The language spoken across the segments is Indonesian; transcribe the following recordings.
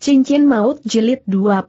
Cincin Maut Jilid 28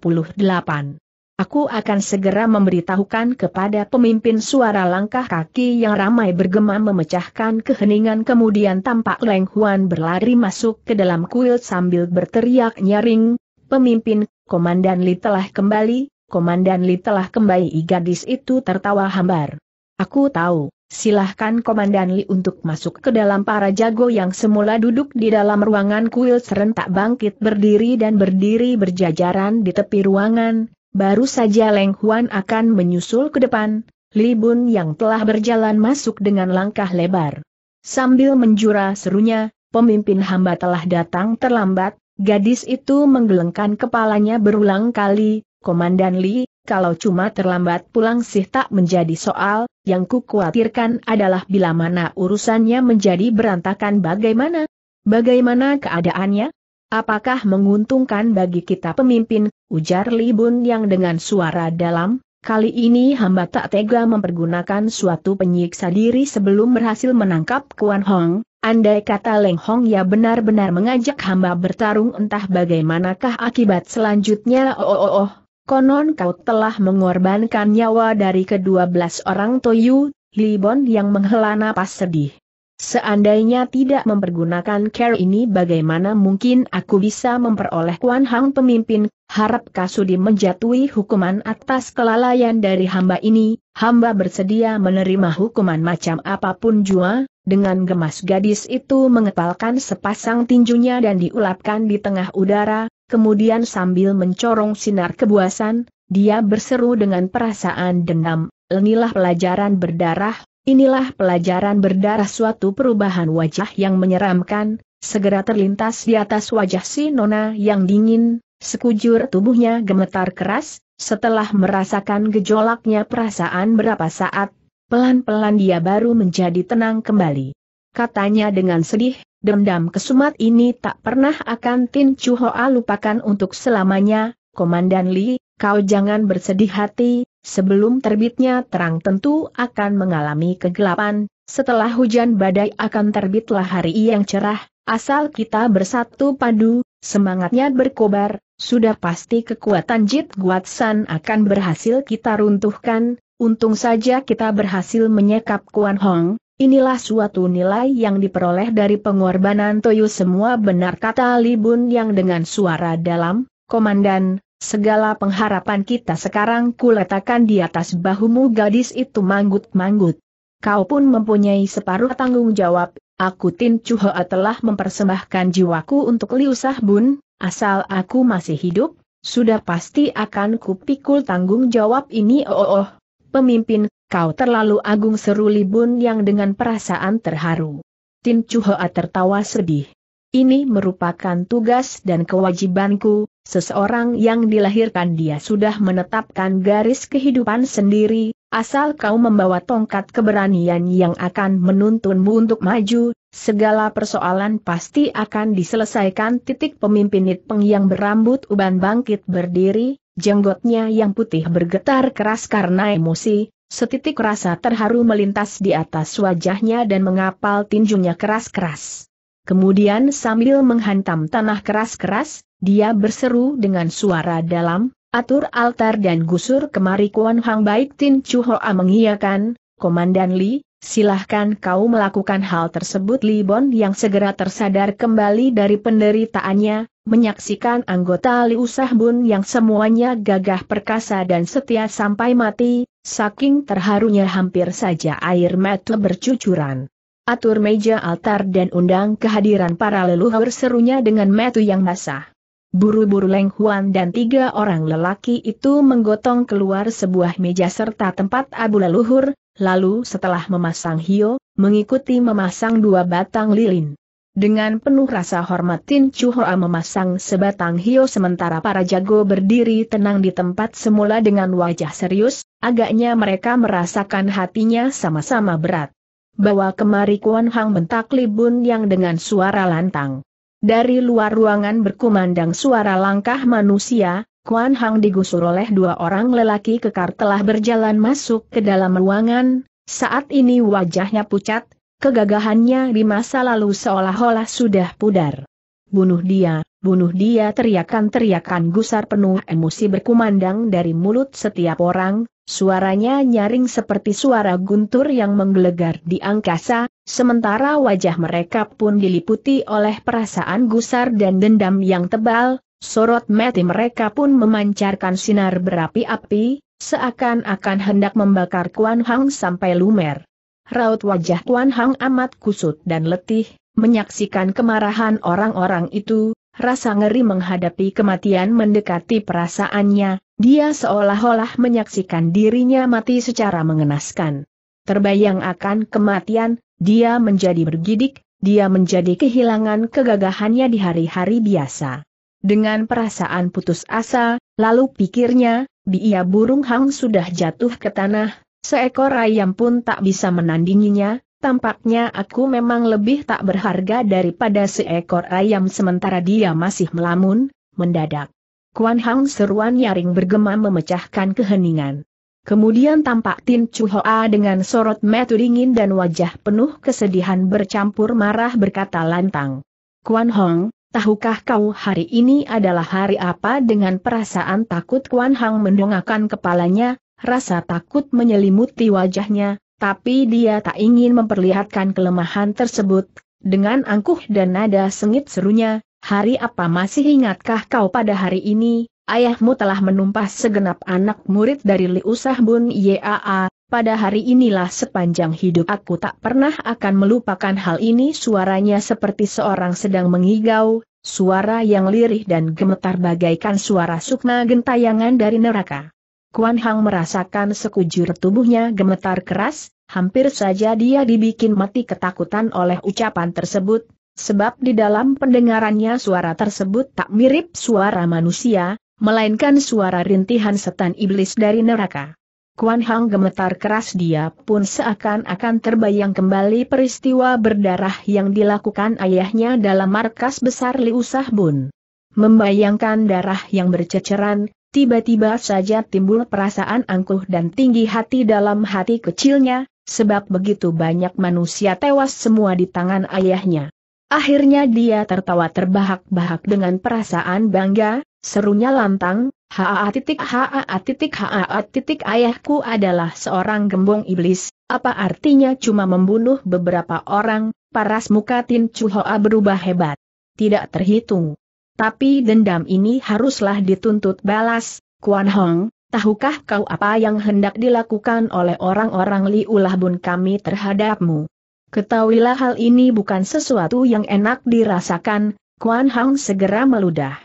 Aku akan segera memberitahukan kepada pemimpin suara langkah kaki yang ramai bergema memecahkan keheningan kemudian tampak Leng Huan berlari masuk ke dalam kuil sambil berteriak nyaring, pemimpin, komandan Li telah kembali, komandan Li telah kembali gadis itu tertawa hambar. Aku tahu, silahkan Komandan Li untuk masuk ke dalam para jago yang semula duduk di dalam ruangan kuil serentak bangkit berdiri dan berdiri berjajaran di tepi ruangan, baru saja Leng Huan akan menyusul ke depan, Li Bun yang telah berjalan masuk dengan langkah lebar. Sambil menjura serunya, pemimpin hamba telah datang terlambat, gadis itu menggelengkan kepalanya berulang kali, Komandan Li, kalau cuma terlambat pulang sih tak menjadi soal, yang kukhawatirkan adalah bila mana urusannya menjadi berantakan bagaimana? Bagaimana keadaannya? Apakah menguntungkan bagi kita pemimpin, ujar Li Bun yang dengan suara dalam, kali ini hamba tak tega mempergunakan suatu penyiksa diri sebelum berhasil menangkap Kuan Hong, andai kata Leng Hong ya benar-benar mengajak hamba bertarung entah bagaimanakah akibat selanjutnya oh oh oh, oh konon kau telah mengorbankan nyawa dari kedua belas orang Toyu, Libon yang menghela napas sedih. Seandainya tidak mempergunakan care ini bagaimana mungkin aku bisa memperoleh Kuan Hang pemimpin, harap Kasudi menjatuhi hukuman atas kelalaian dari hamba ini, hamba bersedia menerima hukuman macam apapun jua, dengan gemas gadis itu mengepalkan sepasang tinjunya dan diulapkan di tengah udara, kemudian sambil mencorong sinar kebuasan, dia berseru dengan perasaan dendam, inilah pelajaran berdarah, inilah pelajaran berdarah suatu perubahan wajah yang menyeramkan, segera terlintas di atas wajah si Nona yang dingin, sekujur tubuhnya gemetar keras, setelah merasakan gejolaknya perasaan berapa saat, pelan-pelan dia baru menjadi tenang kembali. Katanya dengan sedih, Dendam kesumat ini tak pernah akan Tin Chu Hoa lupakan untuk selamanya, Komandan Li, kau jangan bersedih hati, sebelum terbitnya terang tentu akan mengalami kegelapan, setelah hujan badai akan terbitlah hari yang cerah, asal kita bersatu padu, semangatnya berkobar, sudah pasti kekuatan Jit Guatsan akan berhasil kita runtuhkan, untung saja kita berhasil menyekap Kuan Hong, Inilah suatu nilai yang diperoleh dari pengorbanan Toyo semua benar kata Libun yang dengan suara dalam, Komandan, segala pengharapan kita sekarang kuletakkan di atas bahumu gadis itu manggut-manggut. Kau pun mempunyai separuh tanggung jawab, aku Tin Chuhoa telah mempersembahkan jiwaku untuk Liu Bun. asal aku masih hidup, sudah pasti akan kupikul tanggung jawab ini oh, oh. oh. pemimpin, Kau terlalu agung seru Libun yang dengan perasaan terharu. Tin Chuhoa tertawa sedih. Ini merupakan tugas dan kewajibanku, seseorang yang dilahirkan dia sudah menetapkan garis kehidupan sendiri, asal kau membawa tongkat keberanian yang akan menuntunmu untuk maju, segala persoalan pasti akan diselesaikan titik pemimpin Peng yang berambut uban bangkit berdiri, jenggotnya yang putih bergetar keras karena emosi, Setitik rasa terharu melintas di atas wajahnya dan mengapal tinjunya keras-keras. Kemudian sambil menghantam tanah keras-keras, dia berseru dengan suara dalam, atur altar dan gusur kemari Kuan Hang Baik Tin Chu Hoa mengiyakan, Komandan Li, silahkan kau melakukan hal tersebut Li Bon yang segera tersadar kembali dari penderitaannya, menyaksikan anggota Li Usah Bun yang semuanya gagah perkasa dan setia sampai mati, Saking terharunya hampir saja air mata bercucuran. Atur meja altar dan undang kehadiran para leluhur serunya dengan metu yang basah. Buru-buru Leng Huan dan tiga orang lelaki itu menggotong keluar sebuah meja serta tempat abu leluhur, lalu setelah memasang hio, mengikuti memasang dua batang lilin. Dengan penuh rasa hormat Tin Chu Hoa memasang sebatang hio sementara para jago berdiri tenang di tempat semula dengan wajah serius, Agaknya mereka merasakan hatinya sama-sama berat. Bawa kemari Kuan Hang bentak Libun yang dengan suara lantang. Dari luar ruangan berkumandang suara langkah manusia, Kuan Hang digusur oleh dua orang lelaki kekar telah berjalan masuk ke dalam ruangan, saat ini wajahnya pucat, kegagahannya di masa lalu seolah-olah sudah pudar. Bunuh dia, bunuh dia teriakan-teriakan gusar penuh emosi berkumandang dari mulut setiap orang, Suaranya nyaring seperti suara guntur yang menggelegar di angkasa, sementara wajah mereka pun diliputi oleh perasaan gusar dan dendam yang tebal, sorot mati mereka pun memancarkan sinar berapi-api, seakan-akan hendak membakar Kuan Hang sampai lumer. Raut wajah Kuan Hang amat kusut dan letih, menyaksikan kemarahan orang-orang itu, rasa ngeri menghadapi kematian mendekati perasaannya, dia seolah-olah menyaksikan dirinya mati secara mengenaskan. Terbayang akan kematian, dia menjadi bergidik, dia menjadi kehilangan kegagahannya di hari-hari biasa. Dengan perasaan putus asa, lalu pikirnya, dia burung hang sudah jatuh ke tanah, seekor ayam pun tak bisa menandinginya, tampaknya aku memang lebih tak berharga daripada seekor ayam sementara dia masih melamun, mendadak. Kuan Hang seruan nyaring bergema memecahkan keheningan. Kemudian tampak Tin Chu Hoa dengan sorot metu dingin dan wajah penuh kesedihan bercampur marah berkata lantang. Kuan Hong, tahukah kau hari ini adalah hari apa dengan perasaan takut Kuan Hang mendongakkan kepalanya, rasa takut menyelimuti wajahnya, tapi dia tak ingin memperlihatkan kelemahan tersebut. Dengan angkuh dan nada sengit serunya, Hari apa masih ingatkah kau pada hari ini, ayahmu telah menumpas segenap anak murid dari Liusah Bun Yaa, pada hari inilah sepanjang hidup aku tak pernah akan melupakan hal ini suaranya seperti seorang sedang mengigau, suara yang lirih dan gemetar bagaikan suara sukna gentayangan dari neraka. Kuan Hang merasakan sekujur tubuhnya gemetar keras, hampir saja dia dibikin mati ketakutan oleh ucapan tersebut, sebab di dalam pendengarannya suara tersebut tak mirip suara manusia, melainkan suara rintihan setan iblis dari neraka. Kuan Hang gemetar keras dia pun seakan-akan terbayang kembali peristiwa berdarah yang dilakukan ayahnya dalam markas besar Liu Sahbun. Membayangkan darah yang berceceran, tiba-tiba saja timbul perasaan angkuh dan tinggi hati dalam hati kecilnya, sebab begitu banyak manusia tewas semua di tangan ayahnya. Akhirnya dia tertawa terbahak-bahak dengan perasaan bangga, serunya lantang, haa titik haa titik haa titik ayahku adalah seorang gembong iblis, apa artinya cuma membunuh beberapa orang, paras muka Tin Chu Hoa berubah hebat. Tidak terhitung. Tapi dendam ini haruslah dituntut balas, Kuan Hong, tahukah kau apa yang hendak dilakukan oleh orang-orang Liulah Bun kami terhadapmu? Ketahuilah hal ini bukan sesuatu yang enak dirasakan, Kuan Hang segera meludah.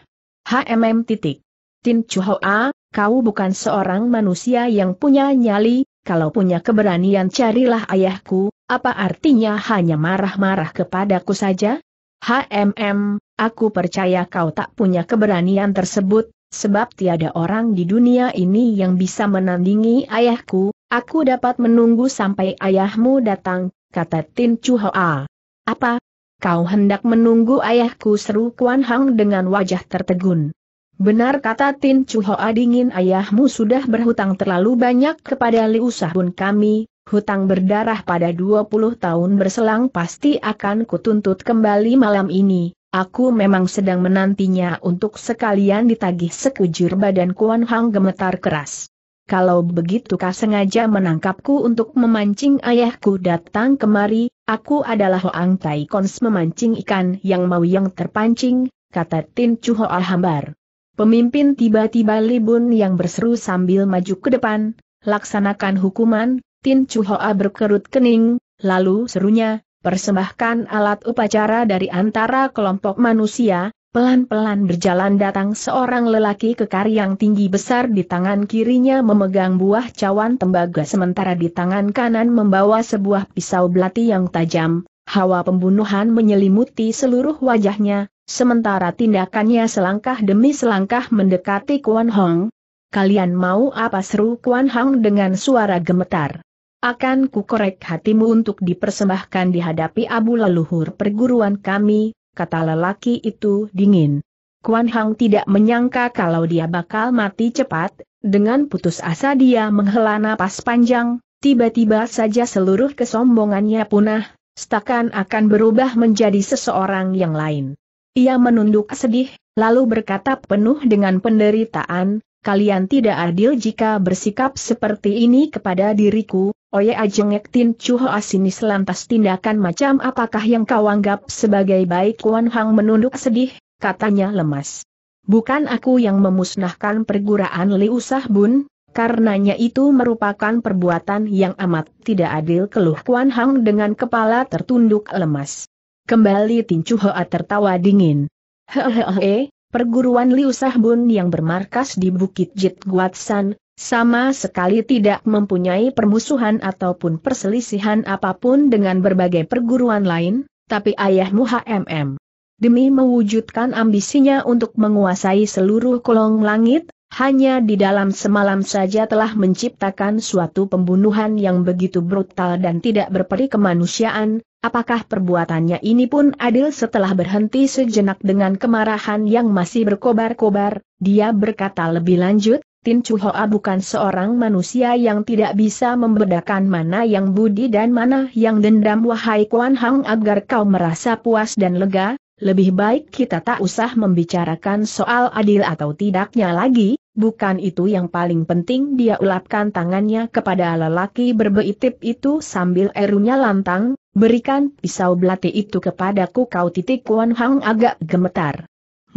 HMM titik. Tin Chu ah, kau bukan seorang manusia yang punya nyali, kalau punya keberanian carilah ayahku, apa artinya hanya marah-marah kepadaku saja? HMM, aku percaya kau tak punya keberanian tersebut, sebab tiada orang di dunia ini yang bisa menandingi ayahku, aku dapat menunggu sampai ayahmu datang, kata Tin Chu Hoa. Apa? Kau hendak menunggu ayahku seru Kuan Hang dengan wajah tertegun. Benar kata Tin Chu Hoa dingin ayahmu sudah berhutang terlalu banyak kepada Liu Sahun kami, hutang berdarah pada 20 tahun berselang pasti akan kutuntut kembali malam ini. Aku memang sedang menantinya untuk sekalian ditagih sekujur badan Kuan Hang gemetar keras kalau begitu kau sengaja menangkapku untuk memancing ayahku datang kemari, aku adalah Hoang Tai Kons memancing ikan yang mau yang terpancing, kata Tin Chu Alhambar. Hambar. Pemimpin tiba-tiba Libun yang berseru sambil maju ke depan, laksanakan hukuman, Tin Chu Hoa berkerut kening, lalu serunya, persembahkan alat upacara dari antara kelompok manusia, Pelan-pelan berjalan datang seorang lelaki kekar yang tinggi besar di tangan kirinya memegang buah cawan tembaga sementara di tangan kanan membawa sebuah pisau belati yang tajam, hawa pembunuhan menyelimuti seluruh wajahnya, sementara tindakannya selangkah demi selangkah mendekati Kuan Hong. Kalian mau apa seru Kuan Hong dengan suara gemetar? Akan kukorek hatimu untuk dipersembahkan dihadapi abu leluhur perguruan kami, kata lelaki itu dingin. Kuan Hang tidak menyangka kalau dia bakal mati cepat, dengan putus asa dia menghela napas panjang, tiba-tiba saja seluruh kesombongannya punah, stakan akan berubah menjadi seseorang yang lain. Ia menunduk sedih, lalu berkata penuh dengan penderitaan, kalian tidak adil jika bersikap seperti ini kepada diriku, Oye Ajengek Tin Chuho Asinis lantas tindakan macam apakah yang kau anggap sebagai baik Wan Hang menunduk sedih, katanya lemas. Bukan aku yang memusnahkan perguraan Liu Sahbun, karenanya itu merupakan perbuatan yang amat tidak adil keluh Kuan Hang dengan kepala tertunduk lemas. Kembali Tin Chuho tertawa dingin. Hehehe, perguruan Liu Sahbun yang bermarkas di Bukit Jit Guatsan, sama sekali tidak mempunyai permusuhan ataupun perselisihan apapun dengan berbagai perguruan lain, tapi ayahmu HMM. Demi mewujudkan ambisinya untuk menguasai seluruh kolong langit, hanya di dalam semalam saja telah menciptakan suatu pembunuhan yang begitu brutal dan tidak berperi kemanusiaan, apakah perbuatannya ini pun adil setelah berhenti sejenak dengan kemarahan yang masih berkobar-kobar, dia berkata lebih lanjut, Tin Chu Hoa bukan seorang manusia yang tidak bisa membedakan mana yang budi dan mana yang dendam wahai Kuan Hang agar kau merasa puas dan lega, lebih baik kita tak usah membicarakan soal adil atau tidaknya lagi, bukan itu yang paling penting dia ulapkan tangannya kepada lelaki berbeitip itu sambil erunya lantang, berikan pisau belati itu kepadaku kau titik Kuan Hang agak gemetar.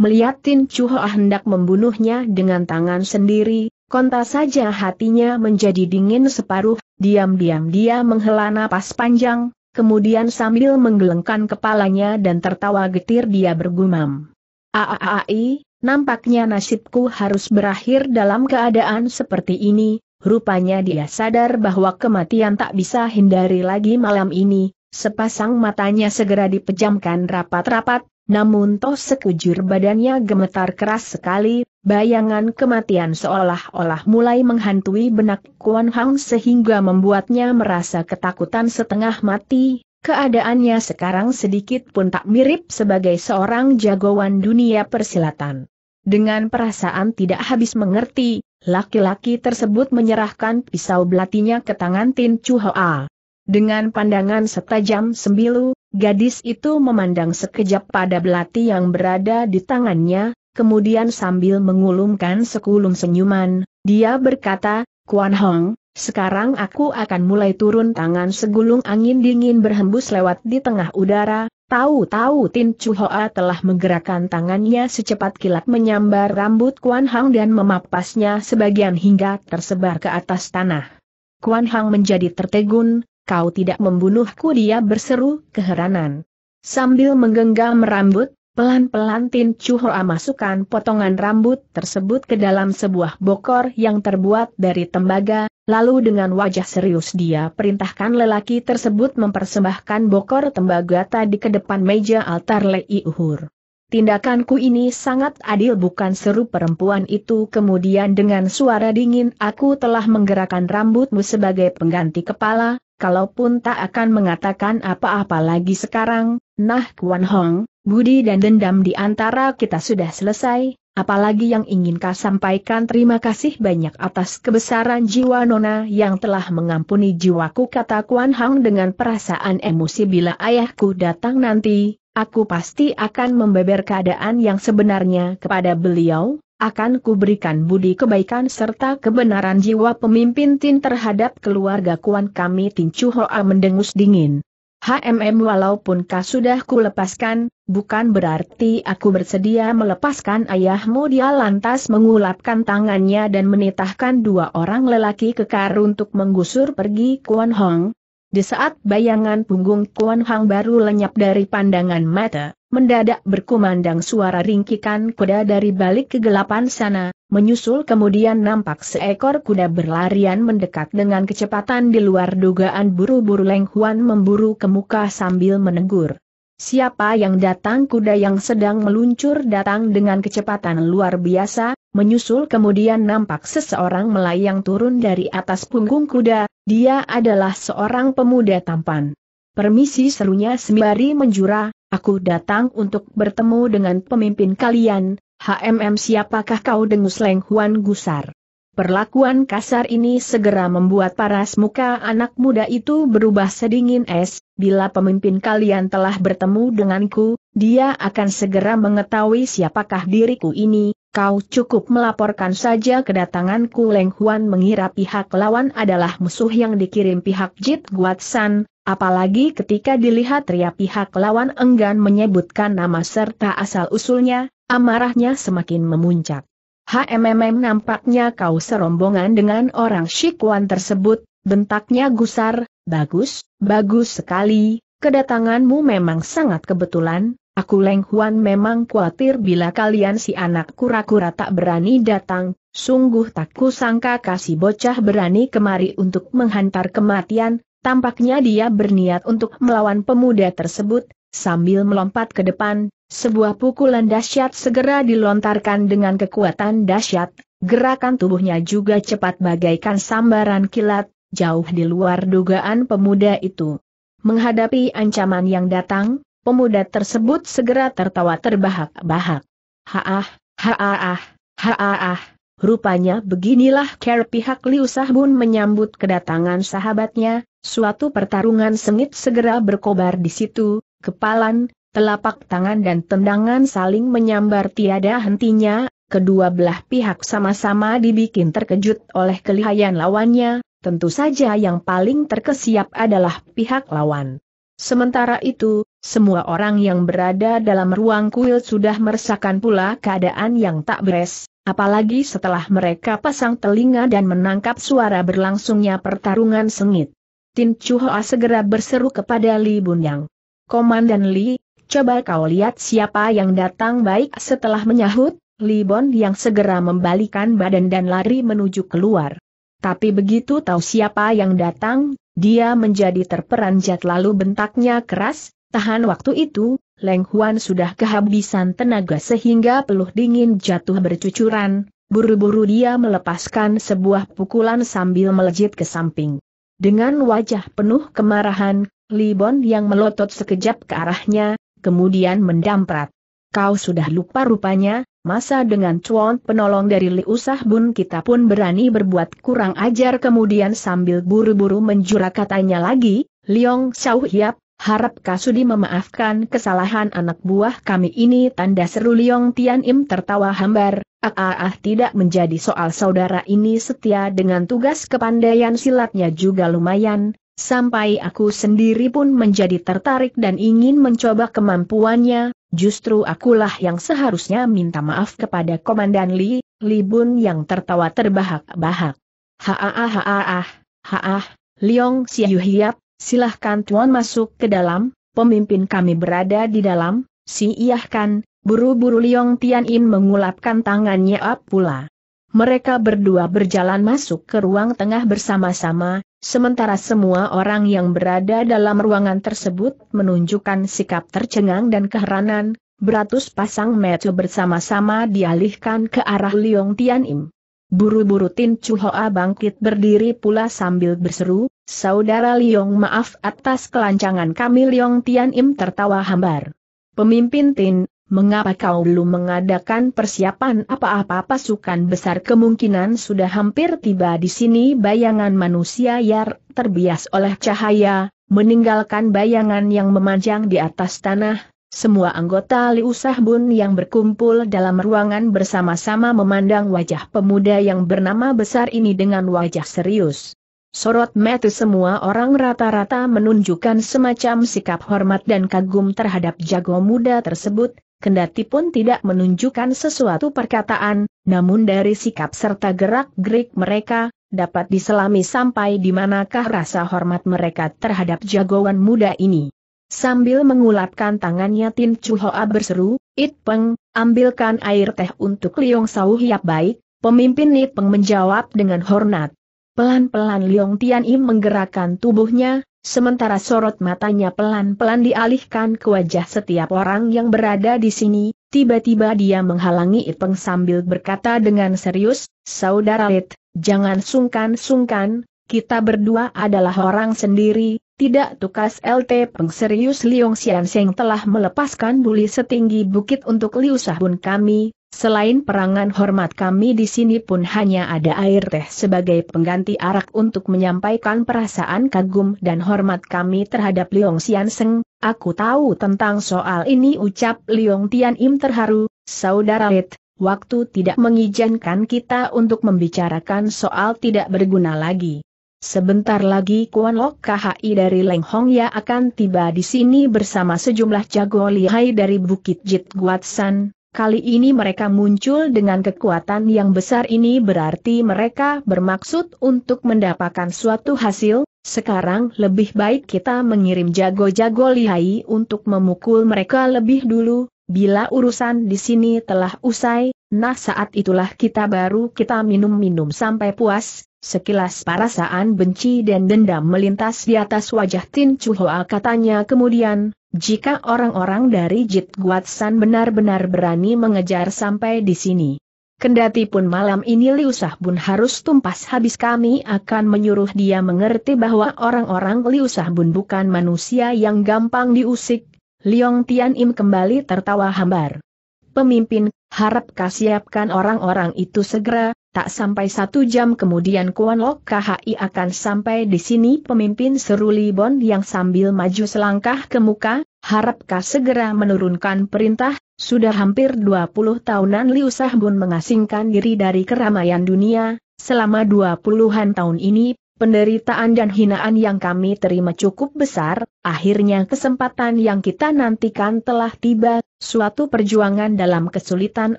Melihat Tin Chu ah hendak membunuhnya dengan tangan sendiri, konta saja hatinya menjadi dingin separuh, diam-diam dia menghela napas panjang, kemudian sambil menggelengkan kepalanya dan tertawa getir dia bergumam. Aaai, nampaknya nasibku harus berakhir dalam keadaan seperti ini, rupanya dia sadar bahwa kematian tak bisa hindari lagi malam ini, Sepasang matanya segera dipejamkan rapat-rapat, namun toh sekujur badannya gemetar keras sekali, bayangan kematian seolah-olah mulai menghantui benak Kuan Hang sehingga membuatnya merasa ketakutan setengah mati, keadaannya sekarang sedikit pun tak mirip sebagai seorang jagoan dunia persilatan. Dengan perasaan tidak habis mengerti, laki-laki tersebut menyerahkan pisau belatinya ke tangan Tin Chu Hoa. Dengan pandangan setajam sembilu, gadis itu memandang sekejap pada belati yang berada di tangannya, kemudian sambil mengulumkan sekulum senyuman, dia berkata, Kuan Hong, sekarang aku akan mulai turun tangan segulung angin dingin berhembus lewat di tengah udara, tahu-tahu Tin Chu Hoa telah menggerakkan tangannya secepat kilat menyambar rambut Kuan Hong dan memapasnya sebagian hingga tersebar ke atas tanah. Kuan Hang menjadi tertegun, kau tidak membunuhku dia berseru keheranan. Sambil menggenggam rambut, pelan-pelan Tin Chuhoa masukkan potongan rambut tersebut ke dalam sebuah bokor yang terbuat dari tembaga, lalu dengan wajah serius dia perintahkan lelaki tersebut mempersembahkan bokor tembaga tadi ke depan meja altar Lei Uhur. Tindakanku ini sangat adil bukan seru perempuan itu kemudian dengan suara dingin aku telah menggerakkan rambutmu sebagai pengganti kepala, kalaupun tak akan mengatakan apa-apa lagi sekarang, nah Kuan Hong, budi dan dendam di antara kita sudah selesai, apalagi yang ingin kau sampaikan terima kasih banyak atas kebesaran jiwa Nona yang telah mengampuni jiwaku kata Kuan Hong dengan perasaan emosi bila ayahku datang nanti, aku pasti akan membeber keadaan yang sebenarnya kepada beliau, akan kuberikan budi kebaikan serta kebenaran jiwa pemimpin Tin terhadap keluarga Kuan kami Tin Chu Hoa mendengus dingin. HMM walaupun kau sudah kulepaskan, bukan berarti aku bersedia melepaskan ayahmu dia lantas mengulapkan tangannya dan menitahkan dua orang lelaki kekar untuk menggusur pergi Kuan Hong. Di saat bayangan punggung Kuan Hong baru lenyap dari pandangan mata, Mendadak berkumandang suara ringkikan kuda dari balik kegelapan sana, menyusul kemudian nampak seekor kuda berlarian mendekat dengan kecepatan di luar dugaan buru-buru Leng Huan memburu ke muka sambil menegur. Siapa yang datang kuda yang sedang meluncur datang dengan kecepatan luar biasa, menyusul kemudian nampak seseorang melayang turun dari atas punggung kuda, dia adalah seorang pemuda tampan. Permisi serunya sembari menjura, Aku datang untuk bertemu dengan pemimpin kalian, HMM siapakah kau dengus Leng Huan gusar. Perlakuan kasar ini segera membuat paras muka anak muda itu berubah sedingin es, bila pemimpin kalian telah bertemu denganku, dia akan segera mengetahui siapakah diriku ini, kau cukup melaporkan saja kedatanganku Leng Huan mengira pihak lawan adalah musuh yang dikirim pihak Jit san. apalagi ketika dilihat ria pihak lawan enggan menyebutkan nama serta asal-usulnya, amarahnya semakin memuncak. HMMM nampaknya kau serombongan dengan orang Shikuan tersebut, bentaknya gusar, bagus, bagus sekali, kedatanganmu memang sangat kebetulan, Aku Leng Huan memang khawatir bila kalian si anak kura-kura tak berani datang, sungguh tak kusangka kasih bocah berani kemari untuk menghantar kematian, tampaknya dia berniat untuk melawan pemuda tersebut, sambil melompat ke depan, sebuah pukulan dahsyat segera dilontarkan dengan kekuatan dahsyat, gerakan tubuhnya juga cepat bagaikan sambaran kilat, jauh di luar dugaan pemuda itu. Menghadapi ancaman yang datang, Pemuda tersebut segera tertawa terbahak-bahak. Haah, haah, haah. Rupanya beginilah care pihak Liu Sahbun menyambut kedatangan sahabatnya, suatu pertarungan sengit segera berkobar di situ, kepalan, telapak tangan dan tendangan saling menyambar tiada hentinya, kedua belah pihak sama-sama dibikin terkejut oleh kelihayan lawannya, tentu saja yang paling terkesiap adalah pihak lawan. Sementara itu, semua orang yang berada dalam ruang kuil sudah meresahkan pula keadaan yang tak beres, apalagi setelah mereka pasang telinga dan menangkap suara berlangsungnya pertarungan sengit. Tin Chu segera berseru kepada Li Bunyang. Komandan Li, coba kau lihat siapa yang datang baik setelah menyahut, Li Bon yang segera membalikan badan dan lari menuju keluar. Tapi begitu tahu siapa yang datang, dia menjadi terperanjat lalu bentaknya keras, Tahan waktu itu, Leng Huan sudah kehabisan tenaga sehingga peluh dingin jatuh bercucuran, buru-buru dia melepaskan sebuah pukulan sambil melejit ke samping. Dengan wajah penuh kemarahan, Li Bon yang melotot sekejap ke arahnya, kemudian mendamprat. Kau sudah lupa rupanya, masa dengan cuan penolong dari Li Usah Bun kita pun berani berbuat kurang ajar kemudian sambil buru-buru menjura katanya lagi, Liong Xiao Hiap, Harap Kasudi memaafkan kesalahan anak buah kami ini tanda seru Liong Tian Im tertawa hambar, ah, ah, ah tidak menjadi soal saudara ini setia dengan tugas kepandaian silatnya juga lumayan, sampai aku sendiri pun menjadi tertarik dan ingin mencoba kemampuannya, justru akulah yang seharusnya minta maaf kepada Komandan Li, Li Bun yang tertawa terbahak-bahak. Ha ah ah, ah, ah ha haah, Liong Siyuhiap. Silahkan Tuan masuk ke dalam, pemimpin kami berada di dalam, si kan, buru-buru Liong Tian In mengulapkan tangannya up pula. Mereka berdua berjalan masuk ke ruang tengah bersama-sama, sementara semua orang yang berada dalam ruangan tersebut menunjukkan sikap tercengang dan keheranan, beratus pasang mata bersama-sama dialihkan ke arah Liong Tian Im. Buru-buru Tin Chu bangkit berdiri pula sambil berseru, Saudara Liong maaf atas kelancangan kami Liong Tian Im tertawa hambar. Pemimpin Tin, mengapa kau belum mengadakan persiapan apa-apa pasukan besar kemungkinan sudah hampir tiba di sini bayangan manusia yang terbias oleh cahaya, meninggalkan bayangan yang memanjang di atas tanah, semua anggota Liu Bun yang berkumpul dalam ruangan bersama-sama memandang wajah pemuda yang bernama besar ini dengan wajah serius. Sorot mata semua orang rata-rata menunjukkan semacam sikap hormat dan kagum terhadap jago muda tersebut, kendati pun tidak menunjukkan sesuatu perkataan, namun dari sikap serta gerak-gerik mereka, dapat diselami sampai di manakah rasa hormat mereka terhadap jagoan muda ini. Sambil mengulapkan tangannya Tin Chu Hoa berseru, It Peng, ambilkan air teh untuk Liong Sau Hiap ya, baik, pemimpin It Peng menjawab dengan hormat. Pelan-pelan Liong Tian Im menggerakkan tubuhnya, sementara sorot matanya pelan-pelan dialihkan ke wajah setiap orang yang berada di sini, tiba-tiba dia menghalangi Ipeng sambil berkata dengan serius, Saudara Lit, jangan sungkan-sungkan, kita berdua adalah orang sendiri, tidak tukas LT Peng serius Liong Sian Seng telah melepaskan buli setinggi bukit untuk Liu Sahun kami, Selain perangan hormat kami di sini pun hanya ada air teh sebagai pengganti arak untuk menyampaikan perasaan kagum dan hormat kami terhadap Liong Sian Seng. Aku tahu tentang soal ini ucap Liong Tian Im terharu, Saudara Lit, waktu tidak mengizinkan kita untuk membicarakan soal tidak berguna lagi. Sebentar lagi Kuan Lok KHI dari Leng Hong Ya akan tiba di sini bersama sejumlah jago lihai dari Bukit Jit Guatsan Kali ini mereka muncul dengan kekuatan yang besar ini berarti mereka bermaksud untuk mendapatkan suatu hasil, sekarang lebih baik kita mengirim jago-jago lihai untuk memukul mereka lebih dulu, bila urusan di sini telah usai, nah saat itulah kita baru kita minum-minum sampai puas, sekilas perasaan benci dan dendam melintas di atas wajah Tin Chu katanya kemudian, jika orang-orang dari Jit Guatsan benar-benar berani mengejar sampai di sini. Kendati pun malam ini Liu Sahbun harus tumpas habis kami akan menyuruh dia mengerti bahwa orang-orang Liu Sahbun bukan manusia yang gampang diusik. Liong Tian Im kembali tertawa hambar. Pemimpin, harap kasiapkan orang-orang itu segera, Tak sampai satu jam kemudian Kuan Lok KHI akan sampai di sini pemimpin seru Bon yang sambil maju selangkah ke muka, harapkah segera menurunkan perintah, sudah hampir 20 tahunan Liu Sahbun mengasingkan diri dari keramaian dunia, selama 20-an tahun ini, penderitaan dan hinaan yang kami terima cukup besar, akhirnya kesempatan yang kita nantikan telah tiba, suatu perjuangan dalam kesulitan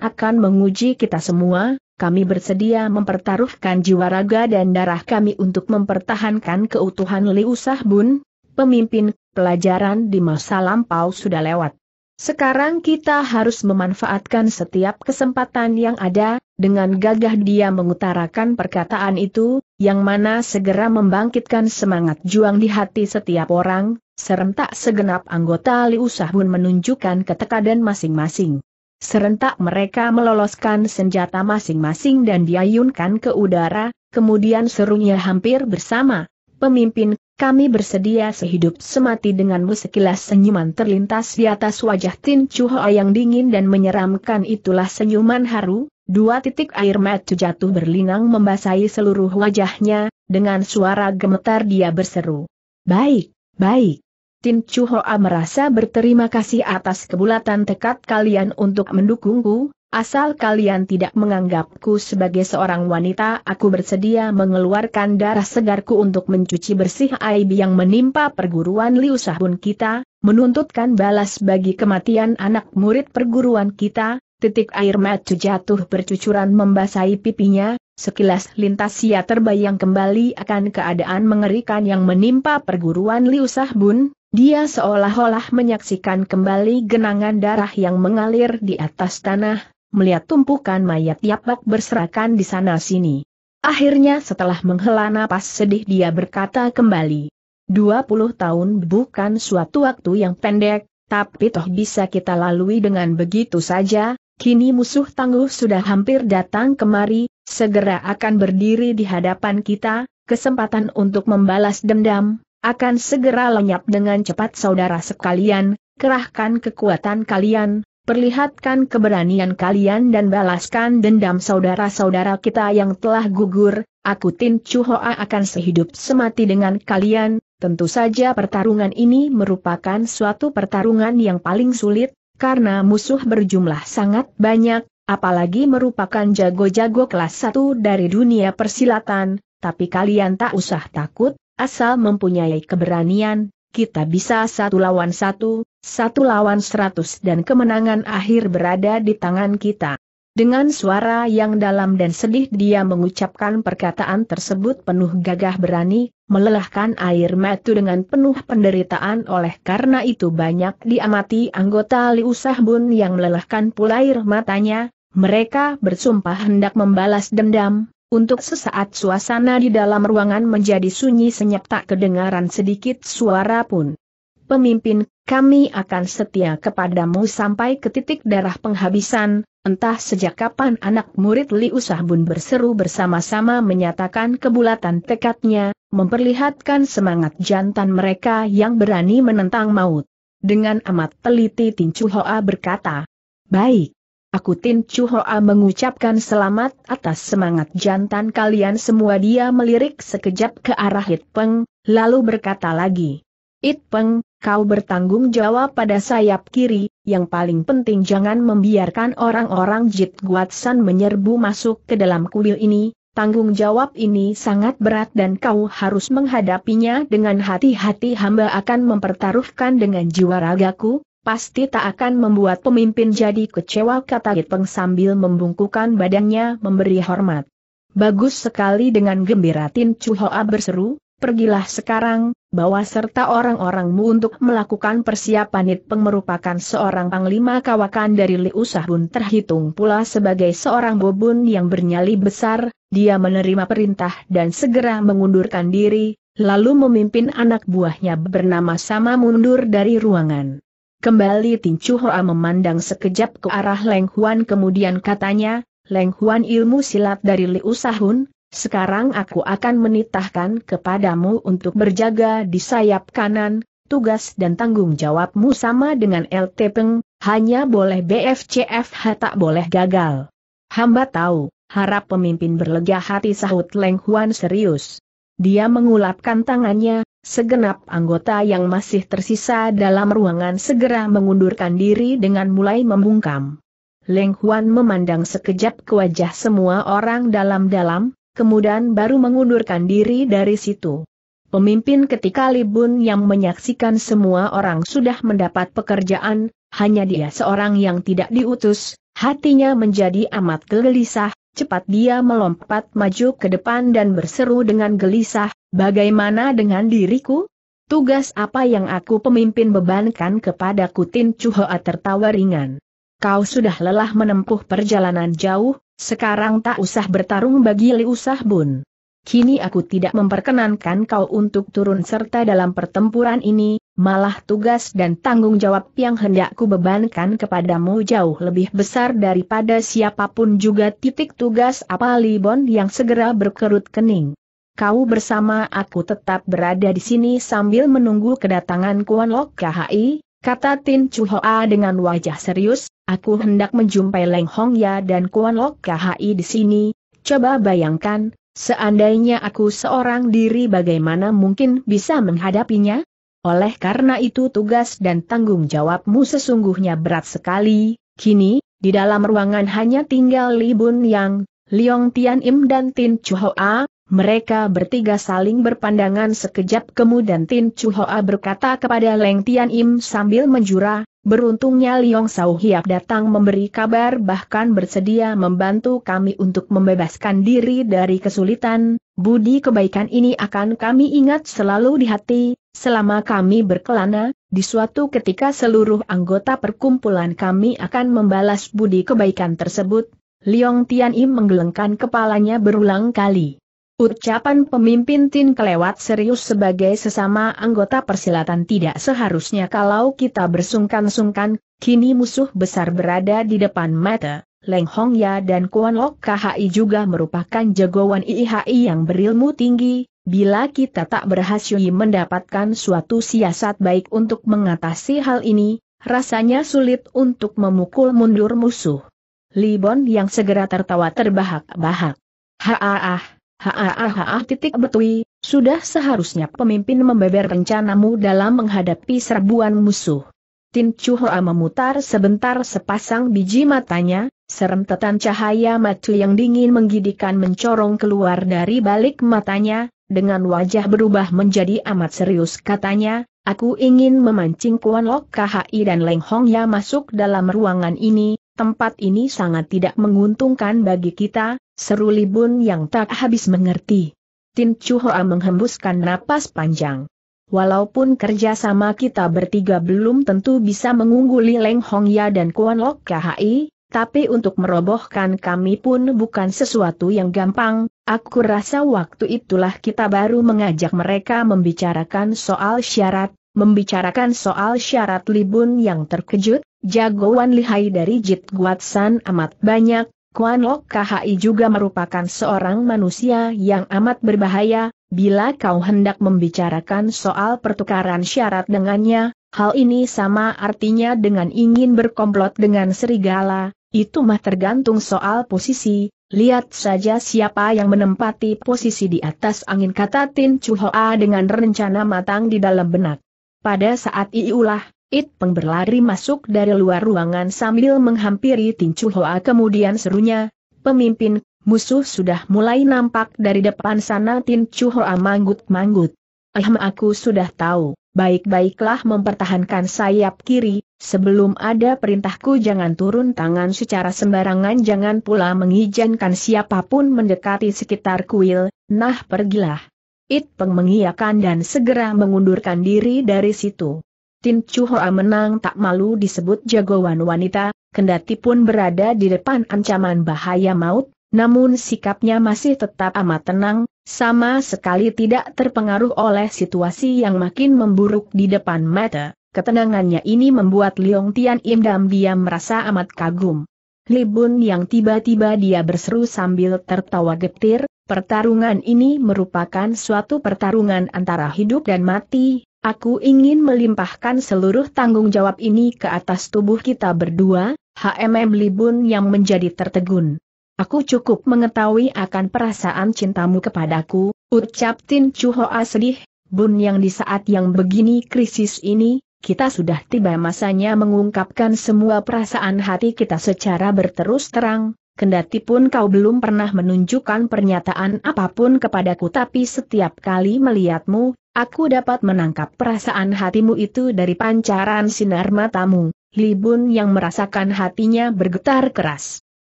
akan menguji kita semua, kami bersedia mempertaruhkan jiwa raga dan darah kami untuk mempertahankan keutuhan Liu Sahbun, pemimpin, pelajaran di masa lampau sudah lewat. Sekarang kita harus memanfaatkan setiap kesempatan yang ada, dengan gagah dia mengutarakan perkataan itu, yang mana segera membangkitkan semangat juang di hati setiap orang, serentak segenap anggota Liu Sahbun menunjukkan ketekadan masing-masing. Serentak mereka meloloskan senjata masing-masing dan diayunkan ke udara, kemudian serunya hampir bersama. Pemimpin, kami bersedia sehidup semati denganmu sekilas senyuman terlintas di atas wajah Tin Chu Hoa yang dingin dan menyeramkan itulah senyuman haru, dua titik air mata jatuh berlinang membasahi seluruh wajahnya, dengan suara gemetar dia berseru. Baik, baik. Tin Chu Hoa merasa berterima kasih atas kebulatan tekad kalian untuk mendukungku, asal kalian tidak menganggapku sebagai seorang wanita aku bersedia mengeluarkan darah segarku untuk mencuci bersih aib yang menimpa perguruan Liu Sahun kita, menuntutkan balas bagi kematian anak murid perguruan kita, titik air mata jatuh bercucuran membasahi pipinya, Sekilas lintas ia terbayang kembali akan keadaan mengerikan yang menimpa perguruan Liu Sahbun, dia seolah-olah menyaksikan kembali genangan darah yang mengalir di atas tanah, melihat tumpukan mayat yapak berserakan di sana-sini. Akhirnya setelah menghela napas sedih dia berkata kembali. 20 tahun bukan suatu waktu yang pendek, tapi toh bisa kita lalui dengan begitu saja, kini musuh tangguh sudah hampir datang kemari, segera akan berdiri di hadapan kita, kesempatan untuk membalas dendam, akan segera lenyap dengan cepat saudara sekalian, kerahkan kekuatan kalian, perlihatkan keberanian kalian dan balaskan dendam saudara-saudara kita yang telah gugur, aku Tin Chu akan sehidup semati dengan kalian, tentu saja pertarungan ini merupakan suatu pertarungan yang paling sulit, karena musuh berjumlah sangat banyak, apalagi merupakan jago-jago kelas 1 dari dunia persilatan, tapi kalian tak usah takut, Asal mempunyai keberanian, kita bisa satu lawan satu, satu lawan seratus dan kemenangan akhir berada di tangan kita. Dengan suara yang dalam dan sedih dia mengucapkan perkataan tersebut penuh gagah berani, melelahkan air mata dengan penuh penderitaan oleh karena itu banyak diamati anggota Usah bun yang melelahkan pula air matanya, mereka bersumpah hendak membalas dendam, untuk sesaat suasana di dalam ruangan menjadi sunyi senyap tak kedengaran sedikit suara pun. Pemimpin, kami akan setia kepadamu sampai ke titik darah penghabisan, entah sejak kapan anak murid Li Usahbun berseru bersama-sama menyatakan kebulatan tekadnya, memperlihatkan semangat jantan mereka yang berani menentang maut. Dengan amat teliti Tincu Hoa berkata, Baik, Aku Tin Chu mengucapkan selamat atas semangat jantan kalian semua dia melirik sekejap ke arah Hit Peng, lalu berkata lagi. It Peng, kau bertanggung jawab pada sayap kiri, yang paling penting jangan membiarkan orang-orang Jit Guatsan menyerbu masuk ke dalam kuil ini, tanggung jawab ini sangat berat dan kau harus menghadapinya dengan hati-hati hamba akan mempertaruhkan dengan jiwa ragaku, pasti tak akan membuat pemimpin jadi kecewa kata Gipeng sambil membungkukan badannya memberi hormat. Bagus sekali dengan gembira Tin Chu berseru, pergilah sekarang, bawa serta orang-orangmu untuk melakukan persiapan It Peng merupakan seorang panglima kawakan dari Liu Sahun terhitung pula sebagai seorang bobun yang bernyali besar, dia menerima perintah dan segera mengundurkan diri, lalu memimpin anak buahnya bernama sama mundur dari ruangan. Kembali Tincu Hoa memandang sekejap ke arah Leng Huan kemudian katanya, Leng Huan ilmu silat dari Liu Sahun, sekarang aku akan menitahkan kepadamu untuk berjaga di sayap kanan, tugas dan tanggung jawabmu sama dengan LT Peng, hanya boleh BFCFH tak boleh gagal. Hamba tahu, harap pemimpin berlega hati sahut Leng Huan serius. Dia mengulapkan tangannya, Segenap anggota yang masih tersisa dalam ruangan segera mengundurkan diri dengan mulai membungkam. Leng Huan memandang sekejap ke wajah semua orang dalam-dalam, kemudian baru mengundurkan diri dari situ. Pemimpin ketika Libun yang menyaksikan semua orang sudah mendapat pekerjaan, hanya dia seorang yang tidak diutus, hatinya menjadi amat gelisah, cepat dia melompat maju ke depan dan berseru dengan gelisah, Bagaimana dengan diriku? Tugas apa yang aku pemimpin bebankan kepada Kutin Chuhoa tertawa ringan. Kau sudah lelah menempuh perjalanan jauh, sekarang tak usah bertarung bagi Liusah Bun. Kini aku tidak memperkenankan kau untuk turun serta dalam pertempuran ini, malah tugas dan tanggung jawab yang hendak ku bebankan kepadamu jauh lebih besar daripada siapapun juga titik tugas apa Libon yang segera berkerut kening kau bersama aku tetap berada di sini sambil menunggu kedatangan Kuan Lok KHI, kata Tin Chu Hoa dengan wajah serius, aku hendak menjumpai Leng Hong Ya dan Kuan Lok KHI di sini, coba bayangkan, seandainya aku seorang diri bagaimana mungkin bisa menghadapinya? Oleh karena itu tugas dan tanggung jawabmu sesungguhnya berat sekali, kini, di dalam ruangan hanya tinggal Li Bun Yang, Liong Tian Im dan Tin Chu Hoa, mereka bertiga saling berpandangan sekejap kemudian Tin Chu Hoa berkata kepada Leng Tian Im sambil menjura, beruntungnya Liong Sau Hiap datang memberi kabar bahkan bersedia membantu kami untuk membebaskan diri dari kesulitan, budi kebaikan ini akan kami ingat selalu di hati, selama kami berkelana, di suatu ketika seluruh anggota perkumpulan kami akan membalas budi kebaikan tersebut, Liong Tian Im menggelengkan kepalanya berulang kali. Ucapan pemimpin Tin kelewat serius sebagai sesama anggota persilatan tidak seharusnya kalau kita bersungkan-sungkan, kini musuh besar berada di depan mata. Leng Hong Ya dan Kuan Lok KHI juga merupakan jagoan IHI yang berilmu tinggi, bila kita tak berhasil mendapatkan suatu siasat baik untuk mengatasi hal ini, rasanya sulit untuk memukul mundur musuh. Libon yang segera tertawa terbahak-bahak. Haaah. Haa titik betui, sudah seharusnya pemimpin membeber rencanamu dalam menghadapi serbuan musuh. Tin Chu memutar sebentar sepasang biji matanya, serem serentetan cahaya matu yang dingin menggidikan mencorong keluar dari balik matanya, dengan wajah berubah menjadi amat serius katanya, aku ingin memancing Kuan Lok KHI dan Leng Hong Ya masuk dalam ruangan ini, tempat ini sangat tidak menguntungkan bagi kita, Seru Libun yang tak habis mengerti. Tin Chu Hoa menghembuskan napas panjang. Walaupun kerjasama kita bertiga belum tentu bisa mengungguli Leng Hong Ya dan Kuan Lok KHI, tapi untuk merobohkan kami pun bukan sesuatu yang gampang, aku rasa waktu itulah kita baru mengajak mereka membicarakan soal syarat, membicarakan soal syarat Libun yang terkejut, jagoan lihai dari Jit Guat San amat banyak, Kuan Lok KHI juga merupakan seorang manusia yang amat berbahaya, bila kau hendak membicarakan soal pertukaran syarat dengannya, hal ini sama artinya dengan ingin berkomplot dengan serigala, itu mah tergantung soal posisi, lihat saja siapa yang menempati posisi di atas angin kata Tin Chuhoa dengan rencana matang di dalam benak. Pada saat iulah, It Peng berlari masuk dari luar ruangan sambil menghampiri Tincu Hoa kemudian serunya, pemimpin, musuh sudah mulai nampak dari depan sana Tincu Hoa manggut-manggut. Ahem aku sudah tahu, baik-baiklah mempertahankan sayap kiri, sebelum ada perintahku jangan turun tangan secara sembarangan jangan pula mengizinkan siapapun mendekati sekitar kuil, nah pergilah. It Peng mengiyakan dan segera mengundurkan diri dari situ. Tin Chu Hoa menang tak malu disebut jagoan wanita, kendati pun berada di depan ancaman bahaya maut, namun sikapnya masih tetap amat tenang, sama sekali tidak terpengaruh oleh situasi yang makin memburuk di depan mata. Ketenangannya ini membuat Liong Tian Im Dam diam merasa amat kagum. Li yang tiba-tiba dia berseru sambil tertawa getir, pertarungan ini merupakan suatu pertarungan antara hidup dan mati, Aku ingin melimpahkan seluruh tanggung jawab ini ke atas tubuh kita berdua, HMM Libun yang menjadi tertegun. Aku cukup mengetahui akan perasaan cintamu kepadaku, ucap Tin Chu Hoa sedih, Bun yang di saat yang begini krisis ini, kita sudah tiba masanya mengungkapkan semua perasaan hati kita secara berterus terang, Kendati pun kau belum pernah menunjukkan pernyataan apapun kepadaku tapi setiap kali melihatmu, Aku dapat menangkap perasaan hatimu itu dari pancaran sinar matamu, Libun yang merasakan hatinya bergetar keras.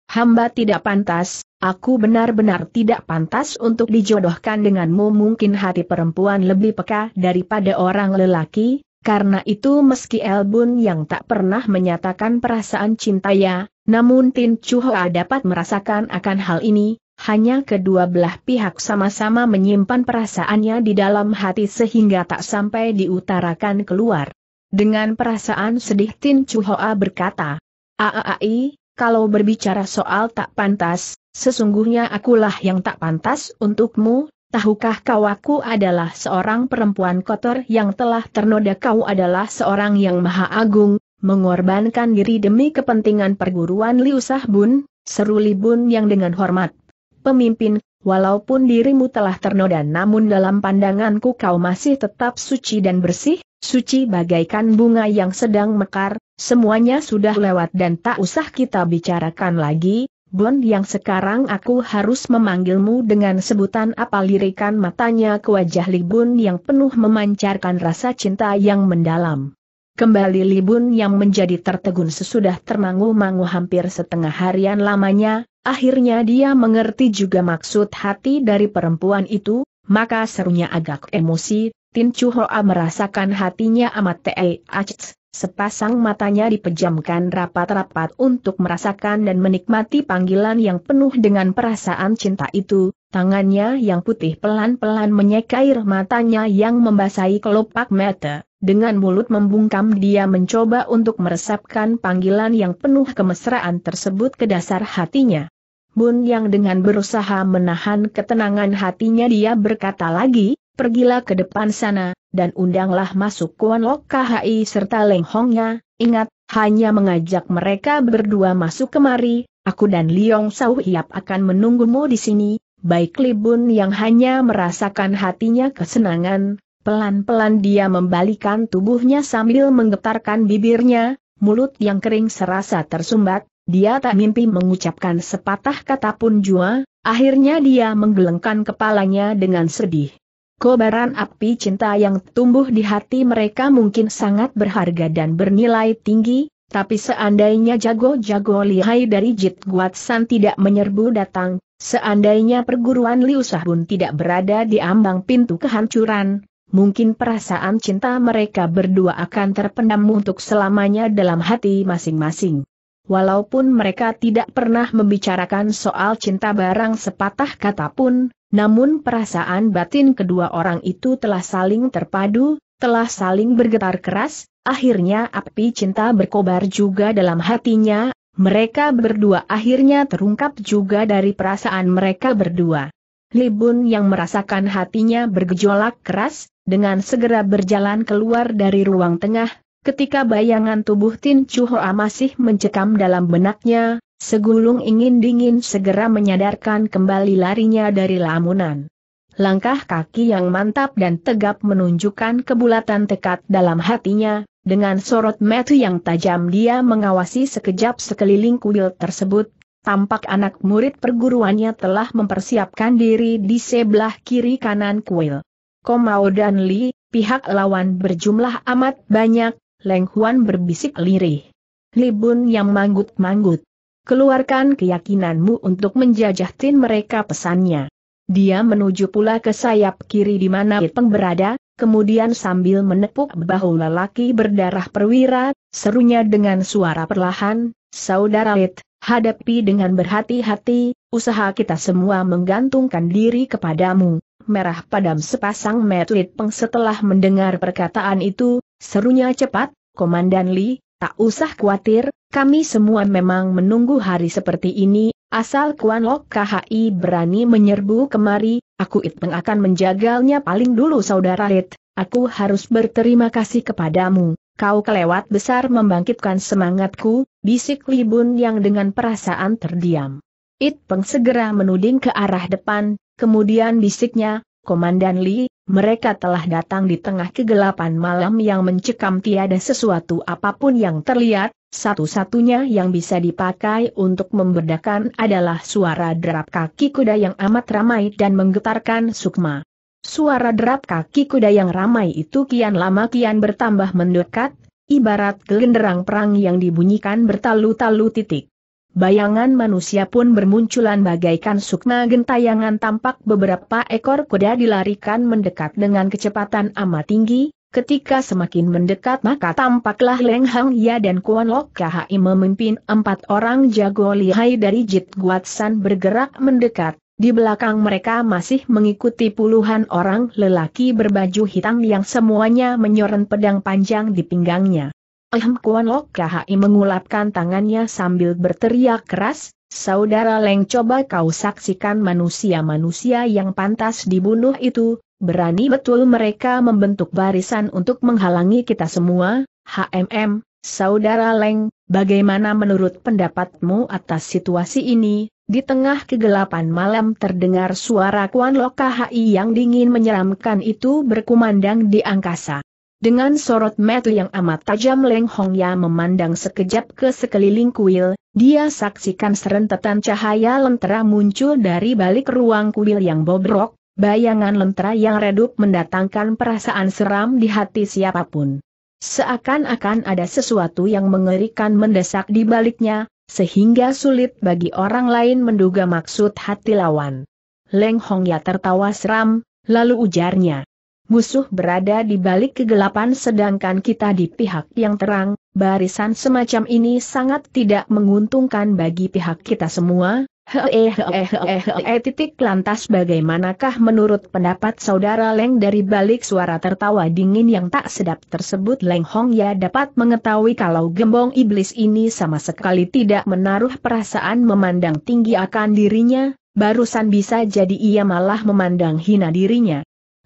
Hamba tidak pantas, aku benar-benar tidak pantas untuk dijodohkan denganmu mungkin hati perempuan lebih peka daripada orang lelaki, karena itu meski Elbun yang tak pernah menyatakan perasaan cintanya, namun Tin Chuhua dapat merasakan akan hal ini, hanya kedua belah pihak sama-sama menyimpan perasaannya di dalam hati sehingga tak sampai diutarakan keluar. Dengan perasaan sedih Tin Chu a berkata, Aaai, kalau berbicara soal tak pantas, sesungguhnya akulah yang tak pantas untukmu, Tahukah kau aku adalah seorang perempuan kotor yang telah ternoda kau adalah seorang yang maha agung, mengorbankan diri demi kepentingan perguruan liusah bun. Seruli bun yang dengan hormat pemimpin, walaupun dirimu telah ternoda namun dalam pandanganku kau masih tetap suci dan bersih, suci bagaikan bunga yang sedang mekar, semuanya sudah lewat dan tak usah kita bicarakan lagi, Bon yang sekarang aku harus memanggilmu dengan sebutan apa lirikan matanya ke wajah Libun yang penuh memancarkan rasa cinta yang mendalam. Kembali Libun yang menjadi tertegun sesudah termangu-mangu hampir setengah harian lamanya, akhirnya dia mengerti juga maksud hati dari perempuan itu, maka serunya agak emosi, Tin Chu Hoa merasakan hatinya amat tei acts, sepasang matanya dipejamkan rapat-rapat untuk merasakan dan menikmati panggilan yang penuh dengan perasaan cinta itu, Tangannya yang putih pelan-pelan menyeka air matanya yang membasahi kelopak mata. Dengan mulut membungkam dia mencoba untuk meresapkan panggilan yang penuh kemesraan tersebut ke dasar hatinya. Bun yang dengan berusaha menahan ketenangan hatinya dia berkata lagi, pergilah ke depan sana, dan undanglah masuk Kuan Lok KHI serta Leng Hongnya, ingat, hanya mengajak mereka berdua masuk kemari, aku dan Liong Sau Hiap akan menunggumu di sini, baik Libun yang hanya merasakan hatinya kesenangan, pelan-pelan dia membalikan tubuhnya sambil menggetarkan bibirnya, mulut yang kering serasa tersumbat, dia tak mimpi mengucapkan sepatah kata pun jua, akhirnya dia menggelengkan kepalanya dengan sedih. Kobaran api cinta yang tumbuh di hati mereka mungkin sangat berharga dan bernilai tinggi, tapi seandainya jago-jago lihai dari Jit San tidak menyerbu datang, seandainya perguruan Liu Sahun tidak berada di ambang pintu kehancuran, mungkin perasaan cinta mereka berdua akan terpendam untuk selamanya dalam hati masing-masing. Walaupun mereka tidak pernah membicarakan soal cinta barang sepatah kata pun, namun perasaan batin kedua orang itu telah saling terpadu, telah saling bergetar keras, akhirnya api cinta berkobar juga dalam hatinya, mereka berdua akhirnya terungkap juga dari perasaan mereka berdua. Libun yang merasakan hatinya bergejolak keras, dengan segera berjalan keluar dari ruang tengah, Ketika bayangan tubuh Tin Chu Hoa masih mencekam dalam benaknya, segulung ingin dingin segera menyadarkan kembali larinya dari lamunan. Langkah kaki yang mantap dan tegap menunjukkan kebulatan tekad dalam hatinya, dengan sorot mata yang tajam dia mengawasi sekejap sekeliling kuil tersebut, tampak anak murid perguruannya telah mempersiapkan diri di sebelah kiri kanan kuil. Komao dan Li, pihak lawan berjumlah amat banyak, Leng Huan berbisik lirih. Libun yang manggut-manggut. Keluarkan keyakinanmu untuk menjajah tin mereka pesannya. Dia menuju pula ke sayap kiri di mana Iteng berada, kemudian sambil menepuk bahu lelaki berdarah perwira, serunya dengan suara perlahan, Saudara It, hadapi dengan berhati-hati, usaha kita semua menggantungkan diri kepadamu. Merah padam sepasang metuit peng setelah mendengar perkataan itu, Serunya cepat, Komandan Li, tak usah khawatir, kami semua memang menunggu hari seperti ini, asal Kuan Lok KHI berani menyerbu kemari, aku Itmeng akan menjagalnya paling dulu saudara Rit, aku harus berterima kasih kepadamu. Kau kelewat besar membangkitkan semangatku, bisik Libun yang dengan perasaan terdiam. It Peng segera menuding ke arah depan, kemudian bisiknya, Komandan Li, mereka telah datang di tengah kegelapan malam yang mencekam tiada sesuatu apapun yang terlihat, satu-satunya yang bisa dipakai untuk membedakan adalah suara derap kaki kuda yang amat ramai dan menggetarkan sukma. Suara derap kaki kuda yang ramai itu kian lama kian bertambah mendekat, ibarat genderang perang yang dibunyikan bertalu-talu titik bayangan manusia pun bermunculan bagaikan sukma gentayangan tampak beberapa ekor kuda dilarikan mendekat dengan kecepatan amat tinggi, Ketika semakin mendekat maka tampaklah Leng Hang Ya dan Kuan Lok KHI memimpin empat orang jago lihai dari Jit Guat San bergerak mendekat. Di belakang mereka masih mengikuti puluhan orang lelaki berbaju hitam yang semuanya menyoren pedang panjang di pinggangnya. Ehm Kuan Lok mengulapkan tangannya sambil berteriak keras, Saudara Leng coba kau saksikan manusia-manusia yang pantas dibunuh itu, berani betul mereka membentuk barisan untuk menghalangi kita semua, HMM, Saudara Leng, bagaimana menurut pendapatmu atas situasi ini? Di tengah kegelapan malam terdengar suara Kuan Lok KHI yang dingin menyeramkan itu berkumandang di angkasa. Dengan sorot mata yang amat tajam Leng Hong Ya memandang sekejap ke sekeliling kuil, dia saksikan serentetan cahaya lentera muncul dari balik ruang kuil yang bobrok, bayangan lentera yang redup mendatangkan perasaan seram di hati siapapun. Seakan-akan ada sesuatu yang mengerikan mendesak di baliknya, sehingga sulit bagi orang lain menduga maksud hati lawan. Leng Hong Ya tertawa seram, lalu ujarnya, musuh berada di balik kegelapan sedangkan kita di pihak yang terang, barisan semacam ini sangat tidak menguntungkan bagi pihak kita semua, Hehehehehehe titik lantas bagaimanakah menurut pendapat saudara Leng dari balik suara tertawa dingin yang tak sedap tersebut Leng Hong Ya dapat mengetahui kalau gembong iblis ini sama sekali tidak menaruh perasaan memandang tinggi akan dirinya, barusan bisa jadi ia malah memandang hina dirinya.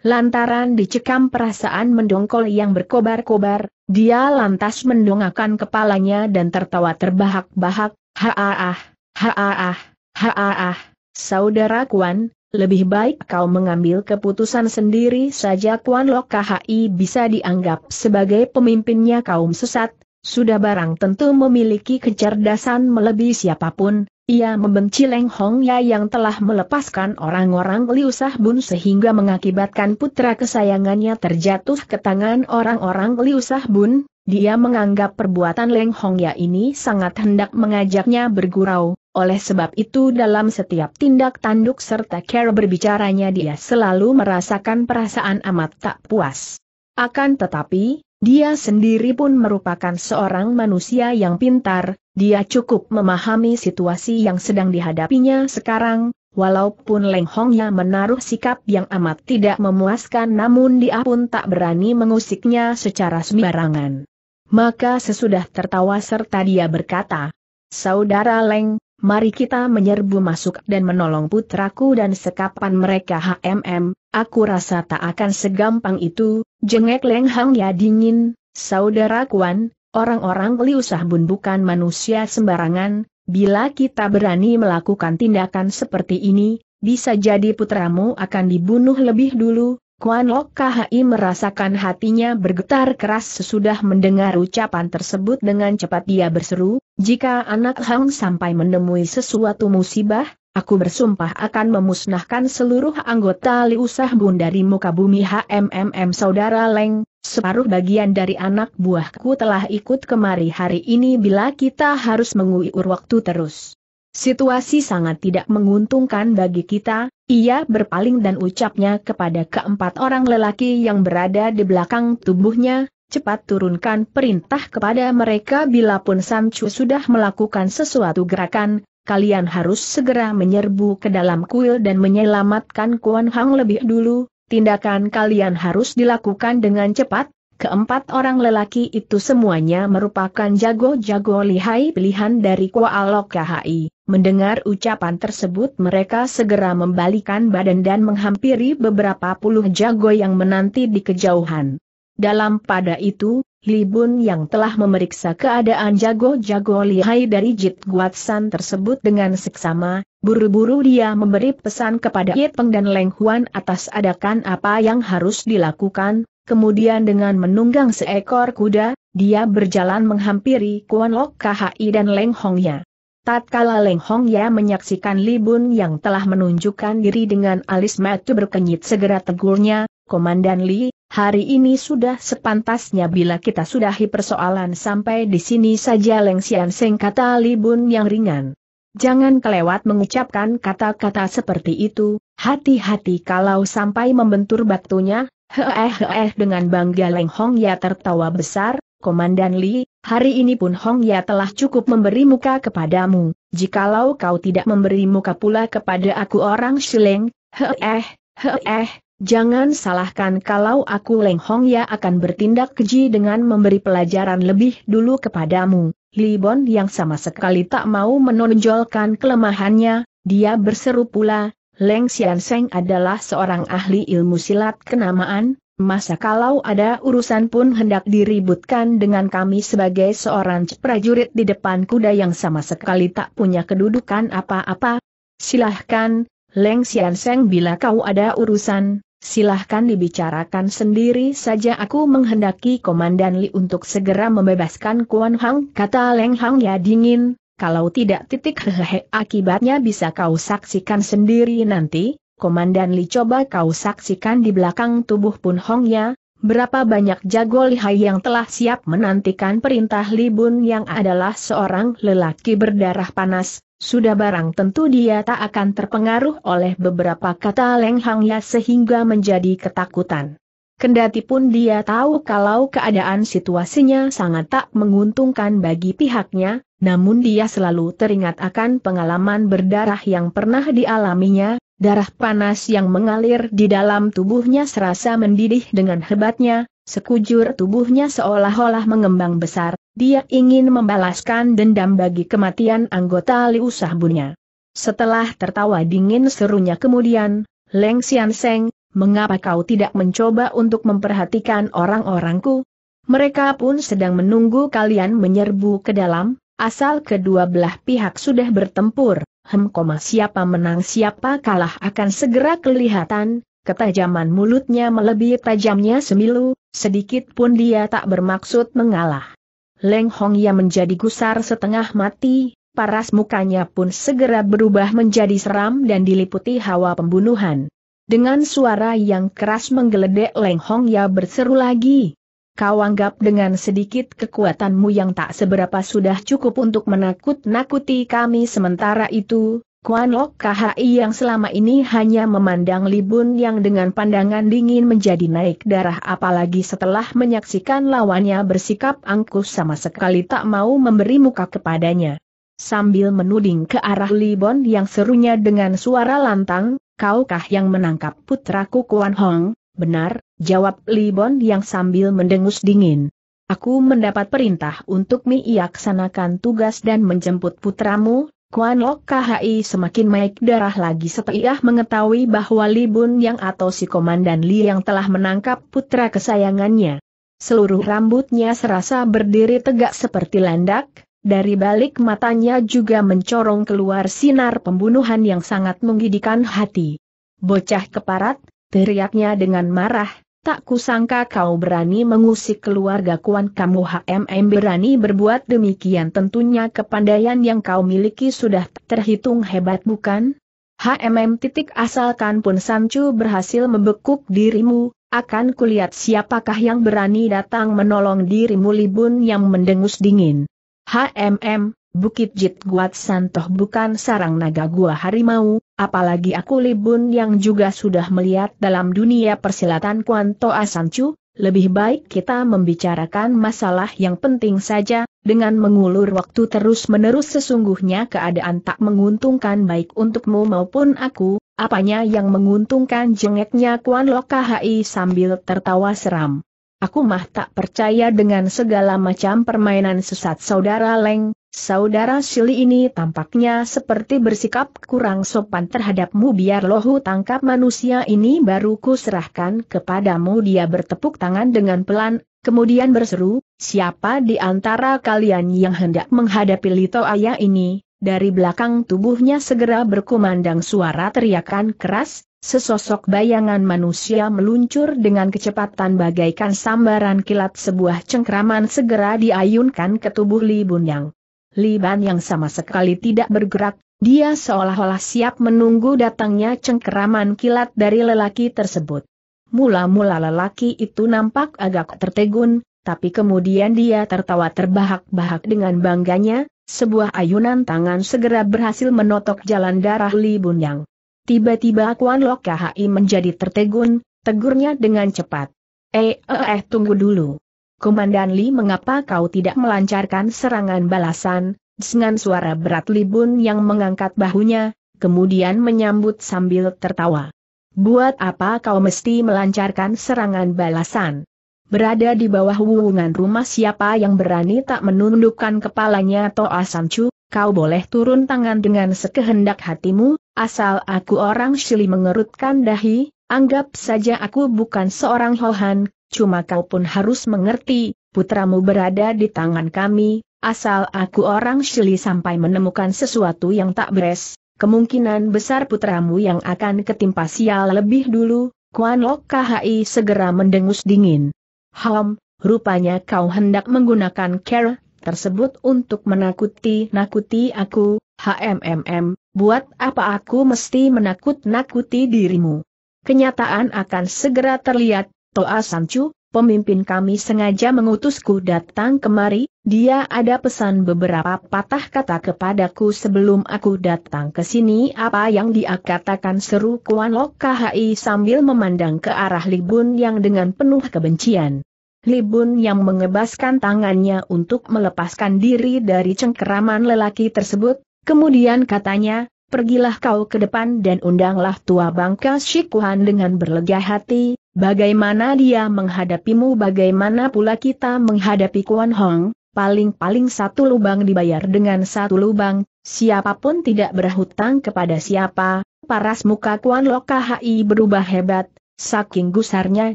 Lantaran dicekam perasaan mendongkol yang berkobar-kobar, dia lantas mendongakkan kepalanya dan tertawa terbahak-bahak, Haaah, haaah, haaah, saudara Kuan, lebih baik kau mengambil keputusan sendiri saja Kuan Lok KHI bisa dianggap sebagai pemimpinnya kaum sesat, sudah barang tentu memiliki kecerdasan melebihi siapapun, ia membenci Leng Hong Ya yang telah melepaskan orang-orang Liu Bun sehingga mengakibatkan putra kesayangannya terjatuh ke tangan orang-orang Liu Bun. Dia menganggap perbuatan Leng Hong Ya ini sangat hendak mengajaknya bergurau, oleh sebab itu dalam setiap tindak tanduk serta cara berbicaranya dia selalu merasakan perasaan amat tak puas. Akan tetapi, dia sendiri pun merupakan seorang manusia yang pintar, dia cukup memahami situasi yang sedang dihadapinya sekarang, walaupun Leng Hongnya menaruh sikap yang amat tidak memuaskan namun dia pun tak berani mengusiknya secara sembarangan. Maka sesudah tertawa serta dia berkata, Saudara Leng, mari kita menyerbu masuk dan menolong putraku dan sekapan mereka HMM, aku rasa tak akan segampang itu, jengek Leng ya dingin, saudara Kuan, orang-orang Liusah bun bukan manusia sembarangan, bila kita berani melakukan tindakan seperti ini, bisa jadi putramu akan dibunuh lebih dulu, Kuan Lok KHI merasakan hatinya bergetar keras sesudah mendengar ucapan tersebut dengan cepat dia berseru, jika anak Hang sampai menemui sesuatu musibah, aku bersumpah akan memusnahkan seluruh anggota Liusah Bun dari muka bumi HMMM Saudara Leng, separuh bagian dari anak buahku telah ikut kemari hari ini bila kita harus menguiur waktu terus. Situasi sangat tidak menguntungkan bagi kita, ia berpaling dan ucapnya kepada keempat orang lelaki yang berada di belakang tubuhnya, cepat turunkan perintah kepada mereka bila pun Sanchu sudah melakukan sesuatu gerakan, kalian harus segera menyerbu ke dalam kuil dan menyelamatkan Kuan Hang lebih dulu, tindakan kalian harus dilakukan dengan cepat, keempat orang lelaki itu semuanya merupakan jago-jago lihai pilihan dari Alok KHI. Mendengar ucapan tersebut mereka segera membalikan badan dan menghampiri beberapa puluh jago yang menanti di kejauhan. Dalam pada itu, Li Bun yang telah memeriksa keadaan jago-jago lihai dari Jit Guatsan tersebut dengan seksama, buru-buru dia memberi pesan kepada Ye Peng dan Leng Huan atas adakan apa yang harus dilakukan, kemudian dengan menunggang seekor kuda, dia berjalan menghampiri Kuan Lok KHI dan Leng Hongya. Tatkala Leng Hongya menyaksikan Li Bun yang telah menunjukkan diri dengan alis mata berkenyit segera tegurnya, Komandan Li, Hari ini sudah sepantasnya bila kita sudahi persoalan sampai di sini saja Leng Sian Seng kata Libun yang ringan. Jangan kelewat mengucapkan kata-kata seperti itu, hati-hati kalau sampai membentur batunya, heeh heeh dengan bangga Leng Hong Ya tertawa besar, Komandan Li, hari ini pun Hong Ya telah cukup memberi muka kepadamu, jikalau kau tidak memberi muka pula kepada aku orang Shileng, heeh, heeh, Jangan salahkan kalau aku Leng Hong ya akan bertindak keji dengan memberi pelajaran lebih dulu kepadamu. Li Bon yang sama sekali tak mau menonjolkan kelemahannya, dia berseru pula, Leng Xian Seng adalah seorang ahli ilmu silat kenamaan, masa kalau ada urusan pun hendak diributkan dengan kami sebagai seorang prajurit di depan kuda yang sama sekali tak punya kedudukan apa-apa. Silahkan, Leng Xian Seng bila kau ada urusan, silahkan dibicarakan sendiri saja aku menghendaki Komandan Li untuk segera membebaskan Kuan Hang, kata Leng Hang ya dingin, kalau tidak titik hehehe akibatnya bisa kau saksikan sendiri nanti, Komandan Li coba kau saksikan di belakang tubuh Pun Hong ya, berapa banyak jago lihai yang telah siap menantikan perintah Li Bun yang adalah seorang lelaki berdarah panas, sudah barang tentu dia tak akan terpengaruh oleh beberapa kata Leng Hang Ya sehingga menjadi ketakutan. Kendati pun dia tahu kalau keadaan situasinya sangat tak menguntungkan bagi pihaknya, namun dia selalu teringat akan pengalaman berdarah yang pernah dialaminya, darah panas yang mengalir di dalam tubuhnya serasa mendidih dengan hebatnya, Sekujur tubuhnya seolah-olah mengembang besar, dia ingin membalaskan dendam bagi kematian anggota Liu Sahbunnya. Setelah tertawa dingin serunya kemudian, Leng Xian Seng, mengapa kau tidak mencoba untuk memperhatikan orang-orangku? Mereka pun sedang menunggu kalian menyerbu ke dalam, asal kedua belah pihak sudah bertempur, hem siapa menang siapa kalah akan segera kelihatan, Ketajaman mulutnya melebihi tajamnya semilu, sedikit pun dia tak bermaksud mengalah. Leng Hong Ya menjadi gusar setengah mati, paras mukanya pun segera berubah menjadi seram dan diliputi hawa pembunuhan. Dengan suara yang keras menggeledek Leng Hong Ya berseru lagi. Kau anggap dengan sedikit kekuatanmu yang tak seberapa sudah cukup untuk menakut-nakuti kami sementara itu, Kuan Lok KHI yang selama ini hanya memandang Libun yang dengan pandangan dingin menjadi naik darah apalagi setelah menyaksikan lawannya bersikap angkuh sama sekali tak mau memberi muka kepadanya. Sambil menuding ke arah Libon yang serunya dengan suara lantang, kaukah yang menangkap putraku Kuan Hong? Benar, jawab Libon yang sambil mendengus dingin. Aku mendapat perintah untuk melaksanakan tugas dan menjemput putramu, Kuan Lok KHI semakin naik darah lagi setelah mengetahui bahwa Li Bun Yang atau si Komandan Li Yang telah menangkap putra kesayangannya. Seluruh rambutnya serasa berdiri tegak seperti landak, dari balik matanya juga mencorong keluar sinar pembunuhan yang sangat menggidikan hati. Bocah keparat, teriaknya dengan marah, Tak kusangka kau berani mengusik keluarga kuan kamu HMM berani berbuat demikian tentunya kepandaian yang kau miliki sudah terhitung hebat bukan? HMM titik asalkan pun Sancu berhasil membekuk dirimu, akan kulihat siapakah yang berani datang menolong dirimu libun yang mendengus dingin. HMM, Bukit Jit Guat Santoh bukan sarang naga gua harimau, Apalagi aku Libun yang juga sudah melihat dalam dunia persilatan Kuanto Asancu, lebih baik kita membicarakan masalah yang penting saja, dengan mengulur waktu terus-menerus sesungguhnya keadaan tak menguntungkan baik untukmu maupun aku, apanya yang menguntungkan jengeknya Kuan Lokahai sambil tertawa seram. Aku mah tak percaya dengan segala macam permainan sesat saudara Leng, Saudara Shili ini tampaknya seperti bersikap kurang sopan terhadapmu biar lohu tangkap manusia ini baru ku serahkan kepadamu dia bertepuk tangan dengan pelan, kemudian berseru, siapa di antara kalian yang hendak menghadapi Lito Ayah ini, dari belakang tubuhnya segera berkumandang suara teriakan keras, Sesosok bayangan manusia meluncur dengan kecepatan bagaikan sambaran kilat sebuah cengkraman segera diayunkan ke tubuh Li Bunyang. Liban yang sama sekali tidak bergerak, dia seolah-olah siap menunggu datangnya cengkeraman kilat dari lelaki tersebut. Mula-mula lelaki itu nampak agak tertegun, tapi kemudian dia tertawa terbahak-bahak dengan bangganya, sebuah ayunan tangan segera berhasil menotok jalan darah Li yang. Tiba-tiba Kuan Lok KHI menjadi tertegun, tegurnya dengan cepat. Eh, eh, eh tunggu dulu. Komandan Li mengapa kau tidak melancarkan serangan balasan, dengan suara berat Libun yang mengangkat bahunya, kemudian menyambut sambil tertawa. Buat apa kau mesti melancarkan serangan balasan? Berada di bawah wuungan rumah siapa yang berani tak menundukkan kepalanya Toa Samcu, kau boleh turun tangan dengan sekehendak hatimu, asal aku orang Shili mengerutkan dahi, anggap saja aku bukan seorang Hohan, cuma kau pun harus mengerti, putramu berada di tangan kami, asal aku orang Shili sampai menemukan sesuatu yang tak beres, kemungkinan besar putramu yang akan ketimpa sial lebih dulu, Kuan Lok KHI segera mendengus dingin. Hom, rupanya kau hendak menggunakan care tersebut untuk menakuti-nakuti aku, HMMM, buat apa aku mesti menakut-nakuti dirimu? Kenyataan akan segera terlihat, Toa Sancu, pemimpin kami sengaja mengutusku datang kemari, dia ada pesan beberapa patah kata kepadaku sebelum aku datang ke sini apa yang dia katakan seru Kuan Lok KHI sambil memandang ke arah Libun yang dengan penuh kebencian. Libun yang mengebaskan tangannya untuk melepaskan diri dari cengkeraman lelaki tersebut, kemudian katanya, Pergilah kau ke depan dan undanglah tua bangka Shikuhan dengan berlega hati, bagaimana dia menghadapimu bagaimana pula kita menghadapi Kuan Hong, paling-paling satu lubang dibayar dengan satu lubang, siapapun tidak berhutang kepada siapa, paras muka Kuan Lokahai berubah hebat, saking gusarnya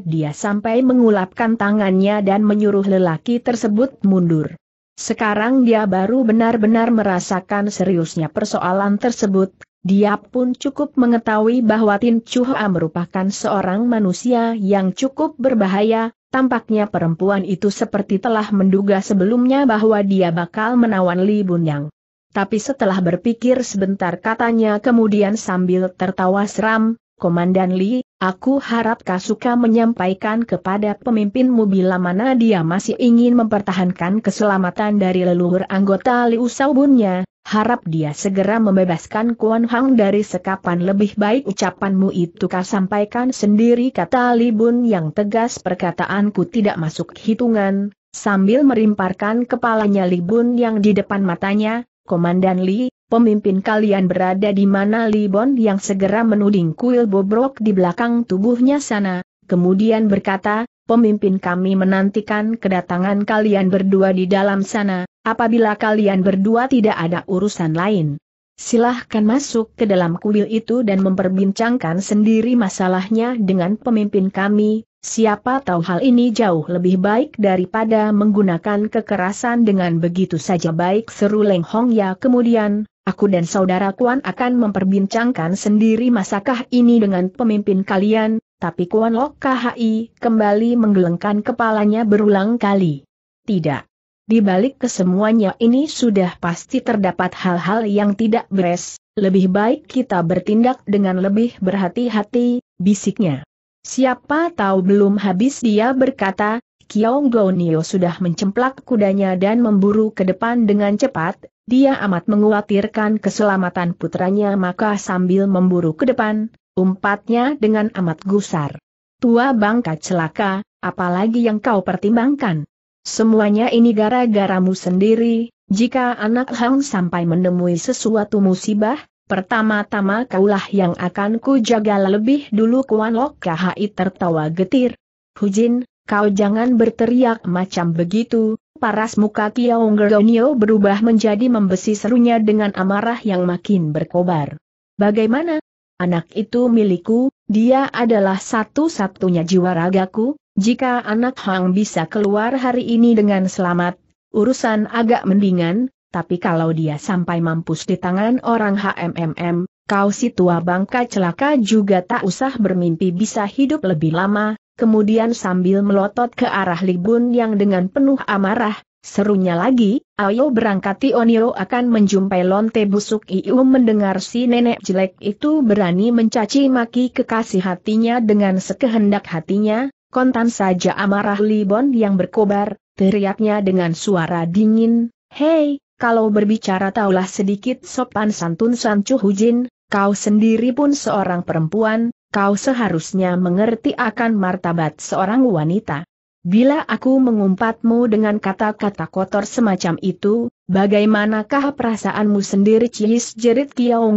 dia sampai mengulapkan tangannya dan menyuruh lelaki tersebut mundur. Sekarang dia baru benar-benar merasakan seriusnya persoalan tersebut, dia pun cukup mengetahui bahwa Tin Chu merupakan seorang manusia yang cukup berbahaya, tampaknya perempuan itu seperti telah menduga sebelumnya bahwa dia bakal menawan Li Bunyang. Tapi setelah berpikir sebentar katanya kemudian sambil tertawa seram, Komandan Li, Aku harap Kasuka menyampaikan kepada pemimpinmu bila mana dia masih ingin mempertahankan keselamatan dari leluhur anggota Liu Saubunnya, harap dia segera membebaskan Kuan Hang dari sekapan lebih baik ucapanmu itu kau sampaikan sendiri kata Li Bun yang tegas perkataanku tidak masuk hitungan, sambil merimparkan kepalanya Li Bun yang di depan matanya, Komandan Li, pemimpin kalian berada di mana Libon yang segera menuding kuil bobrok di belakang tubuhnya sana, kemudian berkata, pemimpin kami menantikan kedatangan kalian berdua di dalam sana, apabila kalian berdua tidak ada urusan lain. Silahkan masuk ke dalam kuil itu dan memperbincangkan sendiri masalahnya dengan pemimpin kami, siapa tahu hal ini jauh lebih baik daripada menggunakan kekerasan dengan begitu saja baik seru Leng Hong Ya kemudian, Aku dan saudara Kuan akan memperbincangkan sendiri masakah ini dengan pemimpin kalian, tapi Kuan Lok KHI kembali menggelengkan kepalanya berulang kali. Tidak. Di balik kesemuanya ini sudah pasti terdapat hal-hal yang tidak beres, lebih baik kita bertindak dengan lebih berhati-hati, bisiknya. Siapa tahu belum habis dia berkata, Kiong Gonio sudah mencemplak kudanya dan memburu ke depan dengan cepat, dia amat menguatirkan keselamatan putranya maka sambil memburu ke depan, umpatnya dengan amat gusar. Tua bangka celaka, apalagi yang kau pertimbangkan? Semuanya ini gara-garamu sendiri, jika anak Hang sampai menemui sesuatu musibah, pertama-tama kaulah yang akan kujaga lebih dulu Kuan Lok Kahai tertawa getir. Hujin, Kau jangan berteriak macam begitu, paras muka Kiao Gerdonio berubah menjadi membesi serunya dengan amarah yang makin berkobar. Bagaimana? Anak itu milikku, dia adalah satu-satunya jiwa ragaku, jika anak Hang bisa keluar hari ini dengan selamat, urusan agak mendingan, tapi kalau dia sampai mampus di tangan orang HMMM, kau si tua bangka celaka juga tak usah bermimpi bisa hidup lebih lama, kemudian sambil melotot ke arah Libun yang dengan penuh amarah, Serunya lagi, ayo berangkati Onio akan menjumpai lonte busuk Iu mendengar si nenek jelek itu berani mencaci maki kekasih hatinya dengan sekehendak hatinya, kontan saja amarah Libun yang berkobar, teriaknya dengan suara dingin, Hei, kalau berbicara taulah sedikit sopan santun Sancu Hujin, Kau sendiri pun seorang perempuan, kau seharusnya mengerti akan martabat seorang wanita. Bila aku mengumpatmu dengan kata-kata kotor semacam itu, bagaimanakah perasaanmu sendiri cihis jerit Kiaung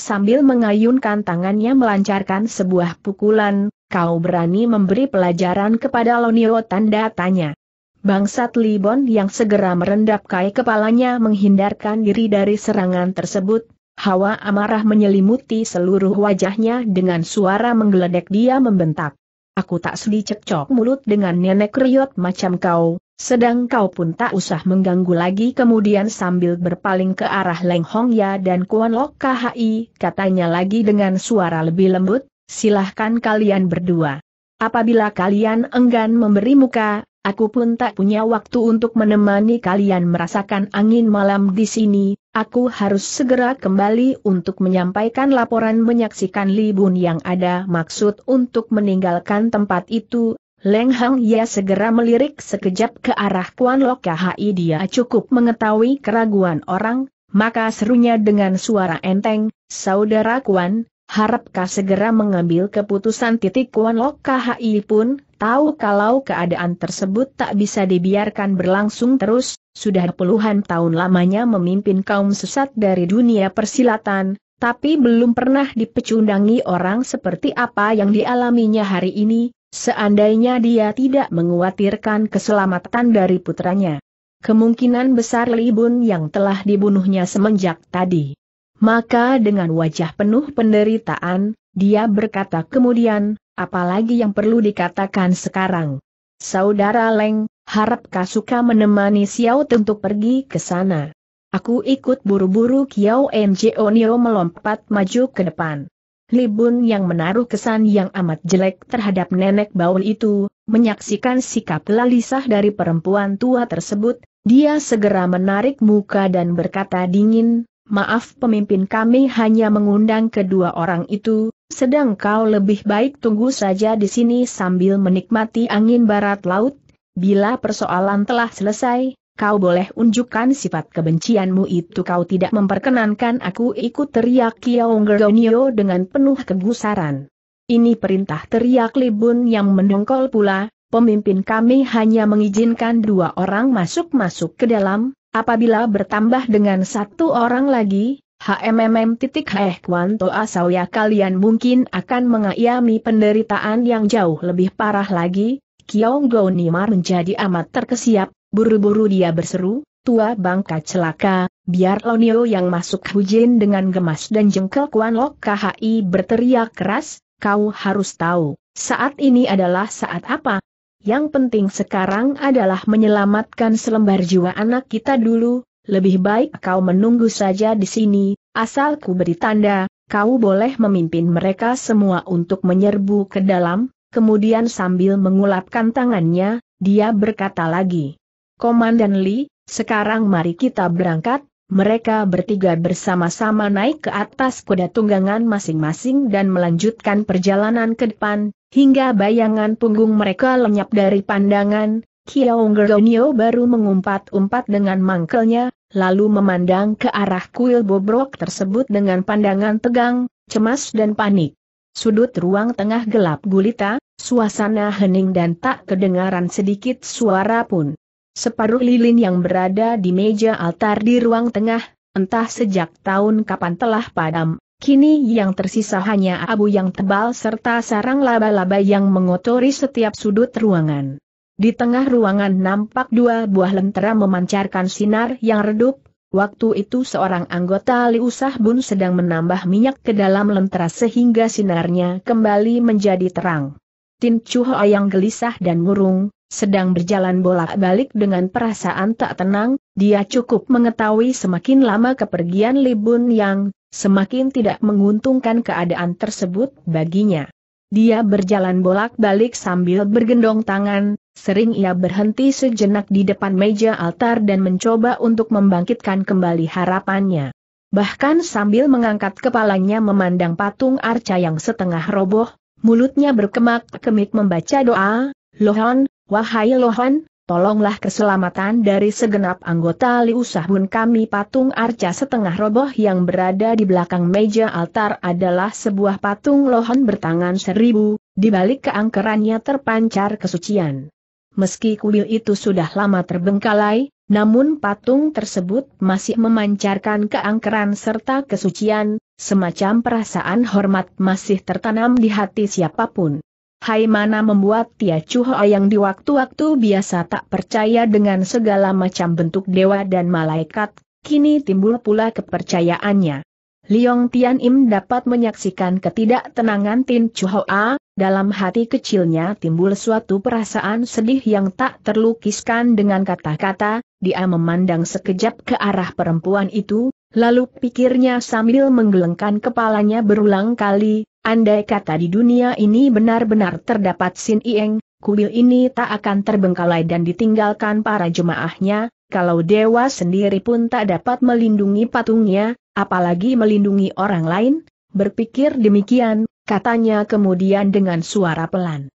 sambil mengayunkan tangannya melancarkan sebuah pukulan, kau berani memberi pelajaran kepada Lonio tanda tanya. Bangsat Libon yang segera merendap kai kepalanya menghindarkan diri dari serangan tersebut, Hawa amarah menyelimuti seluruh wajahnya dengan suara menggeledek dia membentak. Aku tak sedi cekcok mulut dengan nenek riot macam kau, sedang kau pun tak usah mengganggu lagi kemudian sambil berpaling ke arah Leng Hong Ya dan Kuan Lok KHI, katanya lagi dengan suara lebih lembut, silahkan kalian berdua. Apabila kalian enggan memberi muka, aku pun tak punya waktu untuk menemani kalian merasakan angin malam di sini, Aku harus segera kembali untuk menyampaikan laporan menyaksikan libun yang ada maksud untuk meninggalkan tempat itu. Leng Hang Ya segera melirik sekejap ke arah Kuan Lok Hai dia cukup mengetahui keraguan orang, maka serunya dengan suara enteng, Saudara Kuan, harapkah segera mengambil keputusan titik Kuan Lok Hai pun tahu kalau keadaan tersebut tak bisa dibiarkan berlangsung terus, sudah puluhan tahun lamanya memimpin kaum sesat dari dunia persilatan, tapi belum pernah dipecundangi orang seperti apa yang dialaminya hari ini, seandainya dia tidak menguatirkan keselamatan dari putranya. Kemungkinan besar Libun yang telah dibunuhnya semenjak tadi. Maka dengan wajah penuh penderitaan, dia berkata kemudian, apalagi yang perlu dikatakan sekarang. Saudara Leng, harap Kasuka menemani Xiao untuk pergi ke sana. Aku ikut buru-buru Xiao Njo Nio melompat maju ke depan. Libun yang menaruh kesan yang amat jelek terhadap nenek Baul itu, menyaksikan sikap lalisah dari perempuan tua tersebut, dia segera menarik muka dan berkata dingin, Maaf pemimpin kami hanya mengundang kedua orang itu, sedang kau lebih baik tunggu saja di sini sambil menikmati angin barat laut, Bila persoalan telah selesai, kau boleh unjukkan sifat kebencianmu itu kau tidak memperkenankan aku ikut teriak Kiong Gernio dengan penuh kegusaran. Ini perintah teriak Libun yang mendongkol pula, pemimpin kami hanya mengizinkan dua orang masuk-masuk ke dalam, apabila bertambah dengan satu orang lagi, HMMM titik heh kuanto ya kalian mungkin akan mengayami penderitaan yang jauh lebih parah lagi, Kiong Go Nimar menjadi amat terkesiap, buru-buru dia berseru, tua bangka celaka, biar Lonio yang masuk Hujin dengan gemas dan jengkel Kuan Lok KHI berteriak keras, kau harus tahu, saat ini adalah saat apa? Yang penting sekarang adalah menyelamatkan selembar jiwa anak kita dulu, lebih baik kau menunggu saja di sini, asalku beri tanda, kau boleh memimpin mereka semua untuk menyerbu ke dalam, kemudian sambil mengulapkan tangannya, dia berkata lagi. Komandan Li, sekarang mari kita berangkat, mereka bertiga bersama-sama naik ke atas kuda tunggangan masing-masing dan melanjutkan perjalanan ke depan, hingga bayangan punggung mereka lenyap dari pandangan, Kiong Geronio baru mengumpat-umpat dengan mangkelnya, lalu memandang ke arah kuil bobrok tersebut dengan pandangan tegang, cemas dan panik. Sudut ruang tengah gelap gulita, Suasana hening dan tak kedengaran sedikit suara pun. Separuh lilin yang berada di meja altar di ruang tengah, entah sejak tahun kapan telah padam, kini yang tersisa hanya abu yang tebal serta sarang laba-laba yang mengotori setiap sudut ruangan. Di tengah ruangan nampak dua buah lentera memancarkan sinar yang redup, Waktu itu seorang anggota Liusah Bun sedang menambah minyak ke dalam lentera sehingga sinarnya kembali menjadi terang. Tin Chu yang gelisah dan murung, sedang berjalan bolak-balik dengan perasaan tak tenang, dia cukup mengetahui semakin lama kepergian Li Yang, semakin tidak menguntungkan keadaan tersebut baginya. Dia berjalan bolak-balik sambil bergendong tangan, sering ia berhenti sejenak di depan meja altar dan mencoba untuk membangkitkan kembali harapannya. Bahkan sambil mengangkat kepalanya memandang patung arca yang setengah roboh, Mulutnya berkemak-kemik membaca doa, Lohan, wahai Lohan, tolonglah keselamatan dari segenap anggota liusahun kami patung arca setengah roboh yang berada di belakang meja altar adalah sebuah patung Lohan bertangan seribu, di balik keangkerannya terpancar kesucian. Meski kuil itu sudah lama terbengkalai, namun patung tersebut masih memancarkan keangkeran serta kesucian, semacam perasaan hormat masih tertanam di hati siapapun. Hai mana membuat Tia Chuho yang di waktu-waktu biasa tak percaya dengan segala macam bentuk dewa dan malaikat, kini timbul pula kepercayaannya. Liong Tian Im dapat menyaksikan ketidaktenangan Tin Chuho A, dalam hati kecilnya timbul suatu perasaan sedih yang tak terlukiskan dengan kata-kata, dia memandang sekejap ke arah perempuan itu, Lalu pikirnya sambil menggelengkan kepalanya berulang kali, andai kata di dunia ini benar-benar terdapat Sin Ieng, kuil ini tak akan terbengkalai dan ditinggalkan para jemaahnya, kalau dewa sendiri pun tak dapat melindungi patungnya, apalagi melindungi orang lain, berpikir demikian, katanya kemudian dengan suara pelan.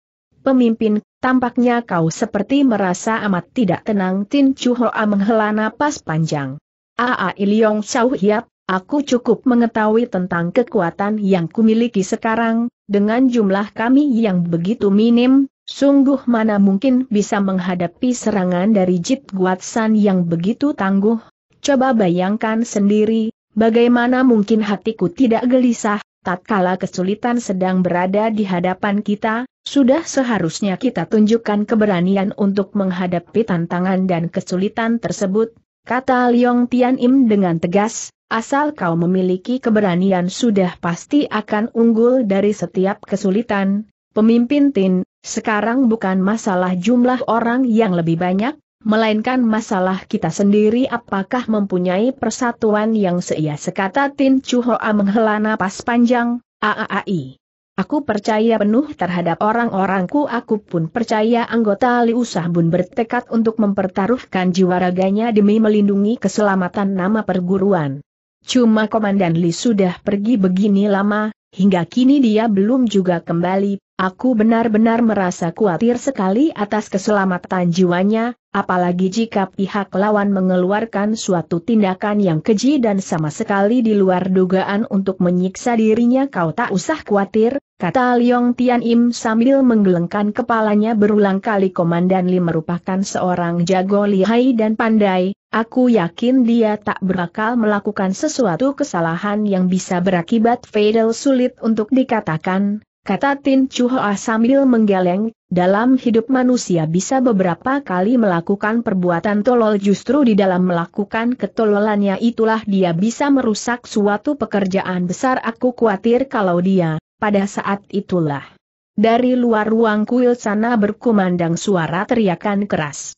Pemimpin, tampaknya kau seperti merasa amat tidak tenang Tin Chu Hoa menghela napas panjang. Aa Iliong Chau Hiap, aku cukup mengetahui tentang kekuatan yang kumiliki sekarang, dengan jumlah kami yang begitu minim, sungguh mana mungkin bisa menghadapi serangan dari Jit Guatsan yang begitu tangguh. Coba bayangkan sendiri, bagaimana mungkin hatiku tidak gelisah, tatkala kesulitan sedang berada di hadapan kita, sudah seharusnya kita tunjukkan keberanian untuk menghadapi tantangan dan kesulitan tersebut, kata Liong Tian Im dengan tegas, asal kau memiliki keberanian sudah pasti akan unggul dari setiap kesulitan. Pemimpin Tin, sekarang bukan masalah jumlah orang yang lebih banyak, melainkan masalah kita sendiri apakah mempunyai persatuan yang seia sekata Tin Chu Hoa menghela napas panjang, aaai. Aku percaya penuh terhadap orang-orangku aku pun percaya anggota Liu bun bertekad untuk mempertaruhkan jiwa raganya demi melindungi keselamatan nama perguruan. Cuma Komandan Li sudah pergi begini lama, hingga kini dia belum juga kembali, Aku benar-benar merasa khawatir sekali atas keselamatan jiwanya, apalagi jika pihak lawan mengeluarkan suatu tindakan yang keji dan sama sekali di luar dugaan untuk menyiksa dirinya kau tak usah khawatir, kata Liong Tian Im sambil menggelengkan kepalanya berulang kali Komandan Li merupakan seorang jago lihai dan pandai, aku yakin dia tak berakal melakukan sesuatu kesalahan yang bisa berakibat fatal sulit untuk dikatakan, Kata Tin Chuhoa ah sambil menggeleng, dalam hidup manusia bisa beberapa kali melakukan perbuatan tolol justru di dalam melakukan ketololannya itulah dia bisa merusak suatu pekerjaan besar aku khawatir kalau dia, pada saat itulah. Dari luar ruang kuil sana berkumandang suara teriakan keras.